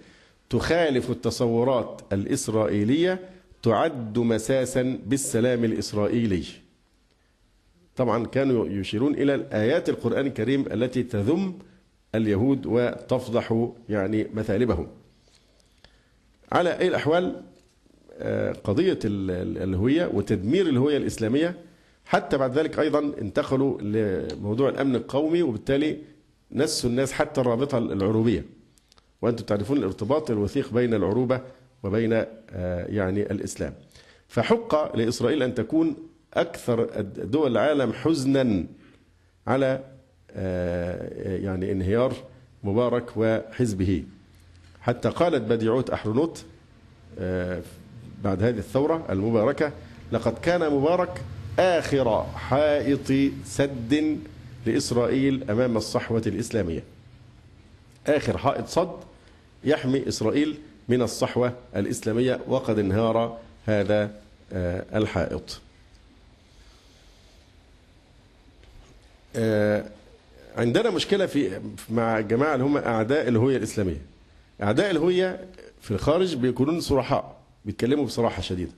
تخالف التصورات الإسرائيلية تعد مساسا بالسلام الإسرائيلي طبعا كانوا يشيرون إلى آيات القرآن الكريم التي تذم اليهود وتفضح يعني مثالبهم على أي الأحوال آه، قضية الهوية وتدمير الهوية الإسلامية حتى بعد ذلك أيضا انتقلوا لموضوع الأمن القومي وبالتالي نسوا الناس حتى الرابطة العروبية وأنتم تعرفون الارتباط الوثيق بين العروبة وبين آه، يعني الإسلام فحق لإسرائيل أن تكون أكثر دول العالم حزنا على آه، يعني انهيار مبارك وحزبه حتى قالت بديعوت أحرنوت آه، بعد هذه الثورة المباركة لقد كان مبارك آخر حائط سد لإسرائيل أمام الصحوة الإسلامية آخر حائط صد يحمي إسرائيل من الصحوة الإسلامية وقد انهار هذا آه، الحائط آه، عندنا مشكلة في مع الجماعة اللي هم أعداء الهوية الإسلامية أعداء الهوية في الخارج بيكونون صرحاء بيتكلموا بصراحة شديدة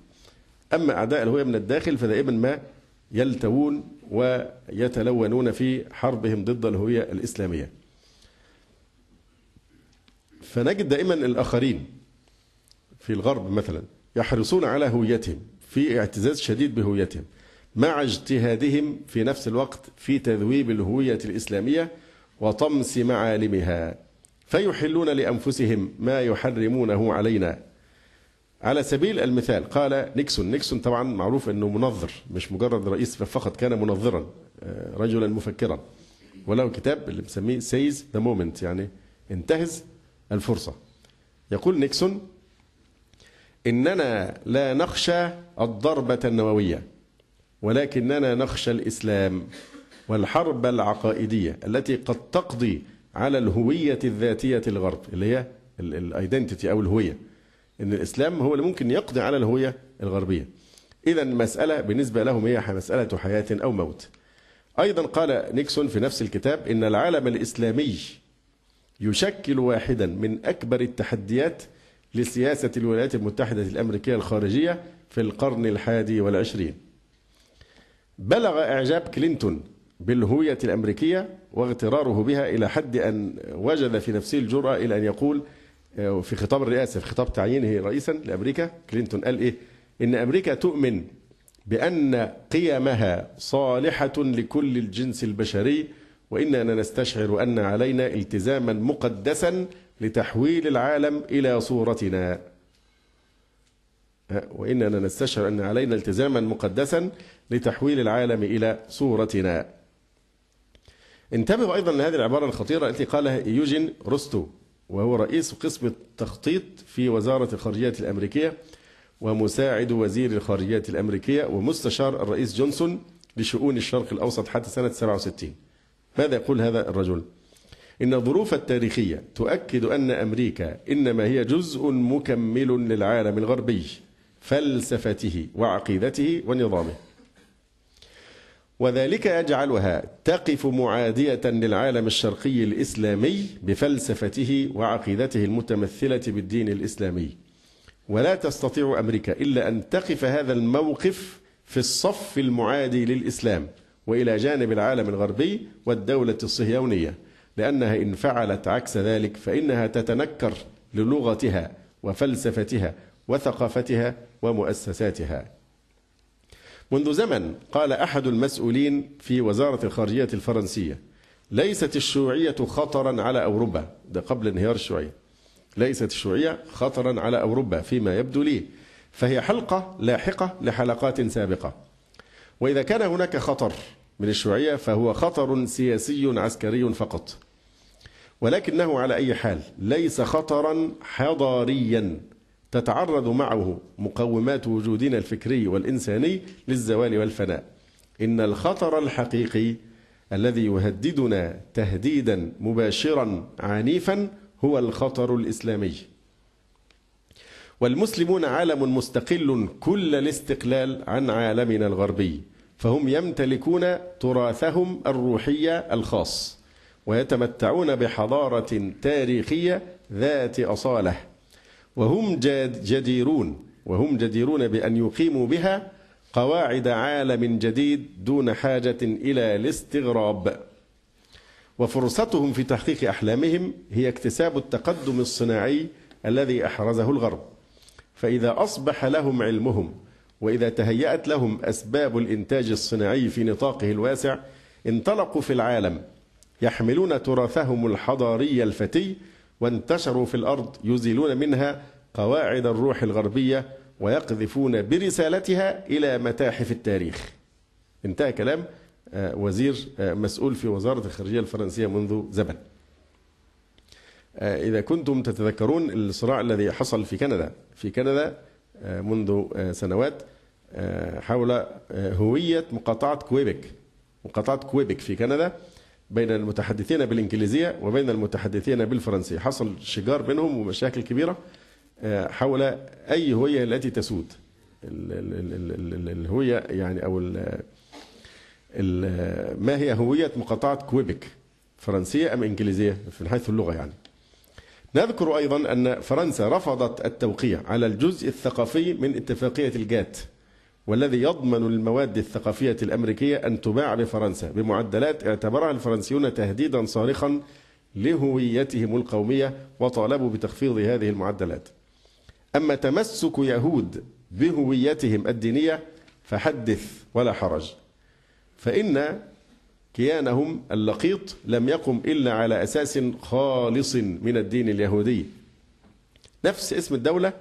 أما أعداء الهوية من الداخل فدائما ما يلتوون ويتلونون في حربهم ضد الهوية الإسلامية فنجد دائما الآخرين في الغرب مثلا يحرصون على هويتهم في اعتزاز شديد بهويتهم مع اجتهادهم في نفس الوقت في تذويب الهوية الإسلامية وطمس معالمها فيحلون لأنفسهم ما يحرمونه علينا على سبيل المثال قال نيكسون نيكسون طبعا معروف انه منظر مش مجرد رئيس فقط كان منظرا آه، رجلا مفكرا وله كتاب اللي بنسميه سيز ذا مومنت يعني انتهز الفرصة يقول نيكسون إننا لا نخشى الضربة النووية ولكننا نخشى الإسلام والحرب العقائدية التي قد تقضي على الهوية الذاتية الغرب اللي هي الايدنتيتي أو الهوية ان الاسلام هو اللي ممكن يقضي على الهويه الغربيه. اذا المساله بالنسبه لهم هي مساله حياه او موت. ايضا قال نيكسون في نفس الكتاب ان العالم الاسلامي يشكل واحدا من اكبر التحديات لسياسه الولايات المتحده الامريكيه الخارجيه في القرن الحادي والعشرين. بلغ اعجاب كلينتون بالهويه الامريكيه واغتراره بها الى حد ان وجد في نفسه الجراه الى ان يقول آه، وفي خطاب الرئاسه في خطاب تعيينه رئيسا لامريكا كلينتون قال ايه؟ ان امريكا تؤمن بان قيمها صالحه لكل الجنس البشري واننا نستشعر ان علينا التزاما مقدسا لتحويل العالم الى صورتنا. آه، واننا نستشعر ان علينا التزاما مقدسا لتحويل العالم الى صورتنا. انتبهوا ايضا لهذه العباره الخطيره التي قالها يوجين روستو وهو رئيس قسم التخطيط في وزارة الخارجية الأمريكية ومساعد وزير الخارجية الأمريكية ومستشار الرئيس جونسون لشؤون الشرق الأوسط حتى سنة 67 ماذا يقول هذا الرجل؟ إن الظروف التاريخية تؤكد أن أمريكا إنما هي جزء مكمل للعالم الغربي فلسفته وعقيدته ونظامه وذلك يجعلها تقف معادية للعالم الشرقي الإسلامي بفلسفته وعقيدته المتمثلة بالدين الإسلامي ولا تستطيع أمريكا إلا أن تقف هذا الموقف في الصف المعادي للإسلام وإلى جانب العالم الغربي والدولة الصهيونية لأنها إن فعلت عكس ذلك فإنها تتنكر للغتها وفلسفتها وثقافتها ومؤسساتها منذ زمن قال أحد المسؤولين في وزارة الخارجية الفرنسية ليست الشيوعية خطرا على أوروبا ده قبل انهيار الشيوعية ليست الشيوعية خطرا على أوروبا فيما يبدو لي فهي حلقة لاحقة لحلقات سابقة وإذا كان هناك خطر من الشيوعية فهو خطر سياسي عسكري فقط ولكنه على أي حال ليس خطرا حضاريا تتعرض معه مقومات وجودنا الفكري والإنساني للزوال والفناء إن الخطر الحقيقي الذي يهددنا تهديدا مباشرا عنيفا هو الخطر الإسلامي والمسلمون عالم مستقل كل الاستقلال عن عالمنا الغربي فهم يمتلكون تراثهم الروحي الخاص ويتمتعون بحضارة تاريخية ذات أصالة وهم جديرون وهم جديرون بأن يقيموا بها قواعد عالم جديد دون حاجة إلى الاستغراب وفرصتهم في تحقيق أحلامهم هي اكتساب التقدم الصناعي الذي أحرزه الغرب فإذا أصبح لهم علمهم وإذا تهيأت لهم أسباب الإنتاج الصناعي في نطاقه الواسع انطلقوا في العالم يحملون تراثهم الحضاري الفتي وانتشروا في الأرض يزيلون منها قواعد الروح الغربية ويقذفون برسالتها إلى متاحف التاريخ انتهى كلام آه، وزير آه، مسؤول في وزارة الخارجية الفرنسية منذ زمن آه، إذا كنتم تتذكرون الصراع الذي حصل في كندا في كندا منذ سنوات حول هوية مقاطعة كويبك مقاطعة كويبك في كندا بين المتحدثين بالإنجليزية وبين المتحدثين بالفرنسية حصل شجار بينهم ومشاكل كبيرة آه، حول أي هوية التي تسود الهوية يعني أو ما هي هوية مقاطعة كويبك فرنسية أم إنجليزية من حيث اللغة يعني نذكر أيضا أن فرنسا رفضت التوقيع على الجزء الثقافي من اتفاقية الجات والذي يضمن المواد الثقافية الأمريكية أن تباع بفرنسا بمعدلات اعتبرها الفرنسيون تهديدا صارخا لهويتهم القومية وطالبوا بتخفيض هذه المعدلات أما تمسك يهود بهويتهم الدينية فحدث ولا حرج فإن كيانهم اللقيط لم يقم إلا على أساس خالص من الدين اليهودي نفس اسم الدولة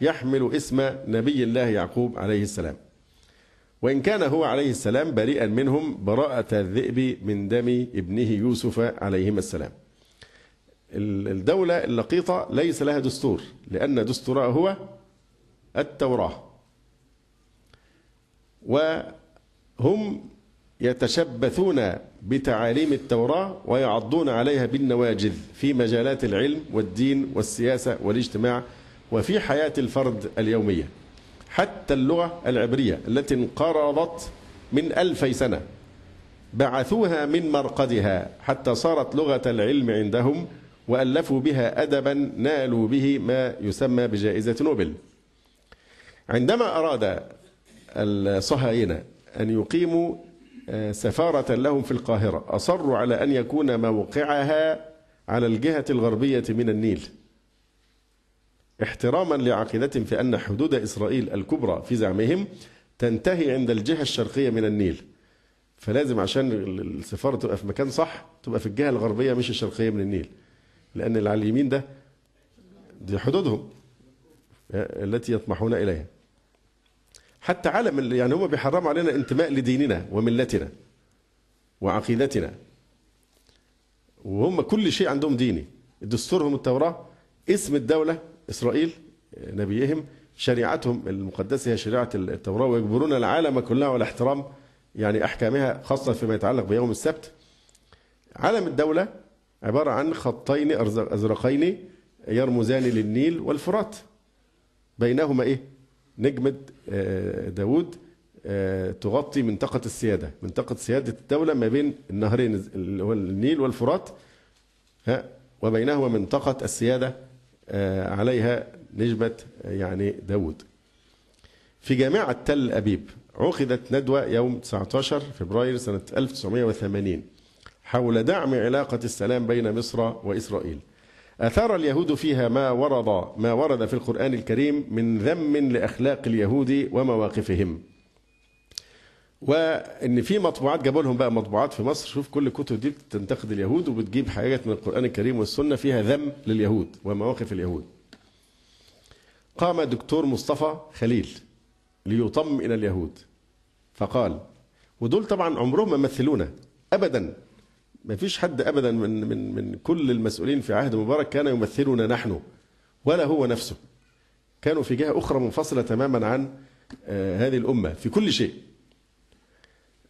يحمل اسم نبي الله يعقوب عليه السلام وإن كان هو عليه السلام بريئا منهم براءة الذئب من دم ابنه يوسف عليهما السلام الدولة اللقيطة ليس لها دستور لأن دستورها هو التوراة وهم يتشبثون بتعاليم التوراة ويعضون عليها بالنواجذ في مجالات العلم والدين والسياسة والاجتماع وفي حياة الفرد اليومية حتى اللغة العبرية التي انقرضت من ألفي سنة بعثوها من مرقدها حتى صارت لغة العلم عندهم وألفوا بها أدبا نالوا به ما يسمى بجائزة نوبل عندما أراد الصهاينة أن يقيموا آه، سفارة لهم في القاهرة أصروا على أن يكون موقعها على الجهة الغربية من النيل احتراما لعقيدتهم في أن حدود إسرائيل الكبرى في زعمهم تنتهي عند الجهة الشرقية من النيل فلازم عشان السفارة تبقى في مكان صح تبقى في الجهة الغربية مش الشرقية من النيل لأن اللي على اليمين ده دي حدودهم آه، التي يطمحون إليها حتى عالم يعني هم بيحرموا علينا انتماء لديننا وملتنا وعقيدتنا وهم كل شيء عندهم ديني دستورهم التوراة اسم الدولة إسرائيل نبيهم شريعتهم المقدسة هي شريعة التوراة ويجبرون العالم كله على احترام يعني أحكامها خاصة فيما يتعلق بيوم السبت علم الدولة عبارة عن خطين أزرقين يرمزان للنيل والفرات بينهما إيه؟ نجمة آه، داوود آه، تغطي منطقة السيادة منطقة سيادة الدولة ما بين النهرين اللي هو النيل والفرات ها وبينهما منطقة السيادة آه، عليها نجبة آه، يعني داود في جامعة تل أبيب عقدت ندوة يوم 19 فبراير سنة 1980 حول دعم علاقة السلام بين مصر وإسرائيل أثار اليهود فيها ما ورد ما ورد في القرآن الكريم من ذم لأخلاق اليهود ومواقفهم وان في مطبوعات جابوا لهم بقى مطبوعات في مصر شوف كل الكتب دي بتنتقد اليهود وبتجيب حاجات من القران الكريم والسنه فيها ذم لليهود ومواقف اليهود قام دكتور مصطفى خليل ليطمئن اليهود فقال ودول طبعا عمرهم ما مثلونا ابدا ما فيش حد ابدا من من من كل المسؤولين في عهد مبارك كان يمثلنا نحن ولا هو نفسه كانوا في جهه اخرى منفصله تماما عن آه، هذه الامه في كل شيء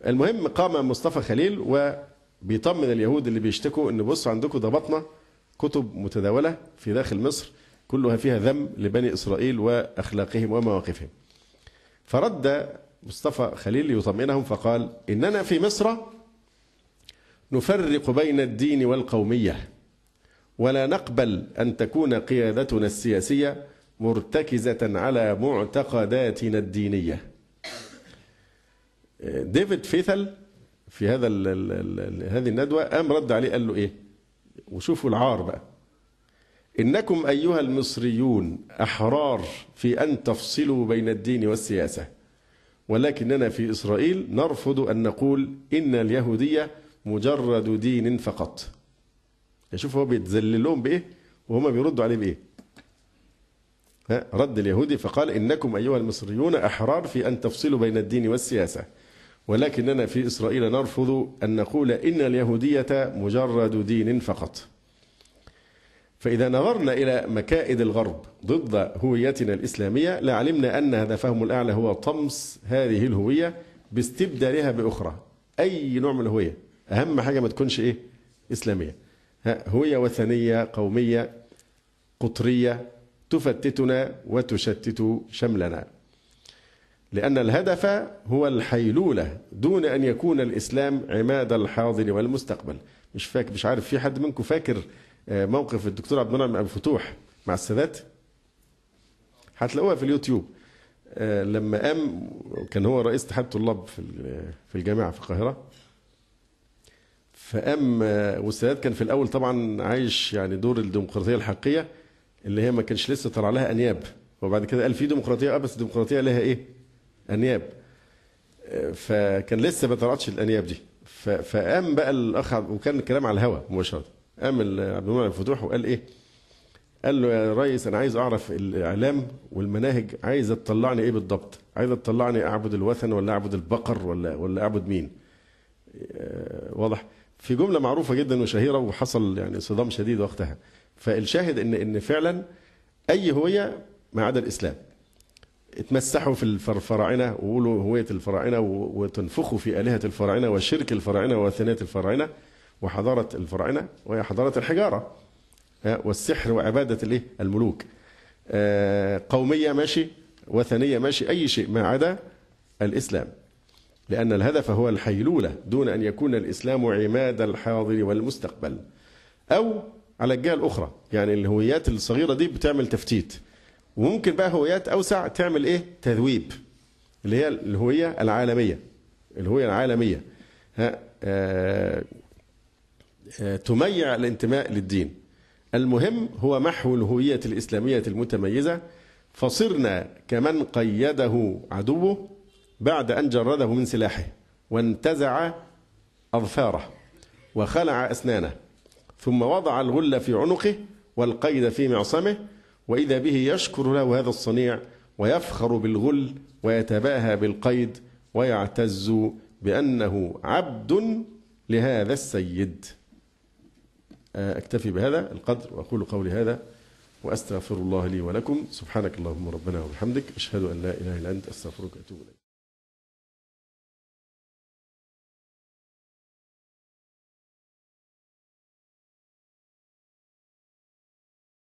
المهم قام مصطفى خليل وبيطمن اليهود اللي بيشتكوا ان بصوا عندكم ضبطنا كتب متداوله في داخل مصر كلها فيها ذم لبني اسرائيل واخلاقهم ومواقفهم. فرد مصطفى خليل ليطمئنهم فقال: اننا في مصر نفرق بين الدين والقوميه ولا نقبل ان تكون قيادتنا السياسيه مرتكزه على معتقداتنا الدينيه. ديفيد فيثل في هذا الـ الـ الـ هذه الندوه قام رد عليه قال له ايه؟ وشوفوا العار بقى انكم ايها المصريون احرار في ان تفصلوا بين الدين والسياسه ولكننا في اسرائيل نرفض ان نقول ان اليهوديه مجرد دين فقط شوف هو بيتذللهم بايه وهما بيردوا عليه بايه رد اليهودي فقال انكم ايها المصريون احرار في ان تفصلوا بين الدين والسياسه ولكننا في إسرائيل نرفض أن نقول إن اليهودية مجرد دين فقط فإذا نظرنا إلى مكائد الغرب ضد هويتنا الإسلامية لعلمنا أن هدفهم الأعلى هو طمس هذه الهوية باستبدالها بأخرى أي نوع من الهوية أهم حاجة ما تكونش إيه إسلامية هوية وثنية قومية قطرية تفتتنا وتشتت شملنا لأن الهدف هو الحيلولة دون أن يكون الإسلام عماد الحاضر والمستقبل مش فاكر مش عارف في حد منكم فاكر آه، موقف الدكتور عبد المنعم أبو فتوح مع السادات هتلاقوها في اليوتيوب آه، لما قام كان هو رئيس اتحاد الطلاب في في الجامعه في القاهره فقام آه، والسادات كان في الاول طبعا عايش يعني دور الديمقراطيه الحقيقيه اللي هي ما كانش لسه طلع لها انياب وبعد كده قال في ديمقراطيه اه بس الديمقراطيه لها ايه؟ انياب فكان لسه ما طلعتش الانياب دي فقام بقى الاخ وكان الكلام على الهواء مباشره قام عبد المنعم الفتوح وقال ايه؟ قال له يا ريس انا عايز اعرف الاعلام والمناهج عايزه تطلعني ايه بالضبط؟ عايزه تطلعني اعبد الوثن ولا اعبد البقر ولا ولا اعبد مين؟ آه، واضح؟ في جمله معروفه جدا وشهيره وحصل يعني صدام شديد وقتها فالشاهد ان ان فعلا اي هويه ما عدا الاسلام اتمسحوا في الفراعنه وقولوا هويه الفراعنه وتنفخوا في الهه الفراعنه وشرك الفراعنه وثنيه الفراعنه وحضاره الفراعنه وهي حضاره الحجاره والسحر وعباده الايه؟ الملوك. آه، قوميه ماشي وثنيه ماشي اي شيء ما عدا الاسلام. لأن الهدف هو الحيلولة دون أن يكون الإسلام عماد الحاضر والمستقبل أو على الجهة الأخرى يعني الهويات الصغيرة دي بتعمل تفتيت وممكن بقى هويات اوسع تعمل ايه تذويب اللي هي الهويه العالميه الهويه العالميه ها آه،, آه تميع الانتماء للدين المهم هو محو الهويه الاسلاميه المتميزه فصرنا كمن قيده عدوه بعد ان جرده من سلاحه وانتزع اظفاره وخلع اسنانه ثم وضع الغل في عنقه والقيد في معصمه وإذا به يشكر له هذا الصنيع ويفخر بالغل ويتباهى بالقيد ويعتز بأنه عبد لهذا السيد آه، أكتفي بهذا القدر وأقول قولي هذا وأستغفر الله لي ولكم سبحانك اللهم ربنا وبحمدك أشهد أن لا إله إلا أنت أستغفرك وأتوب إليك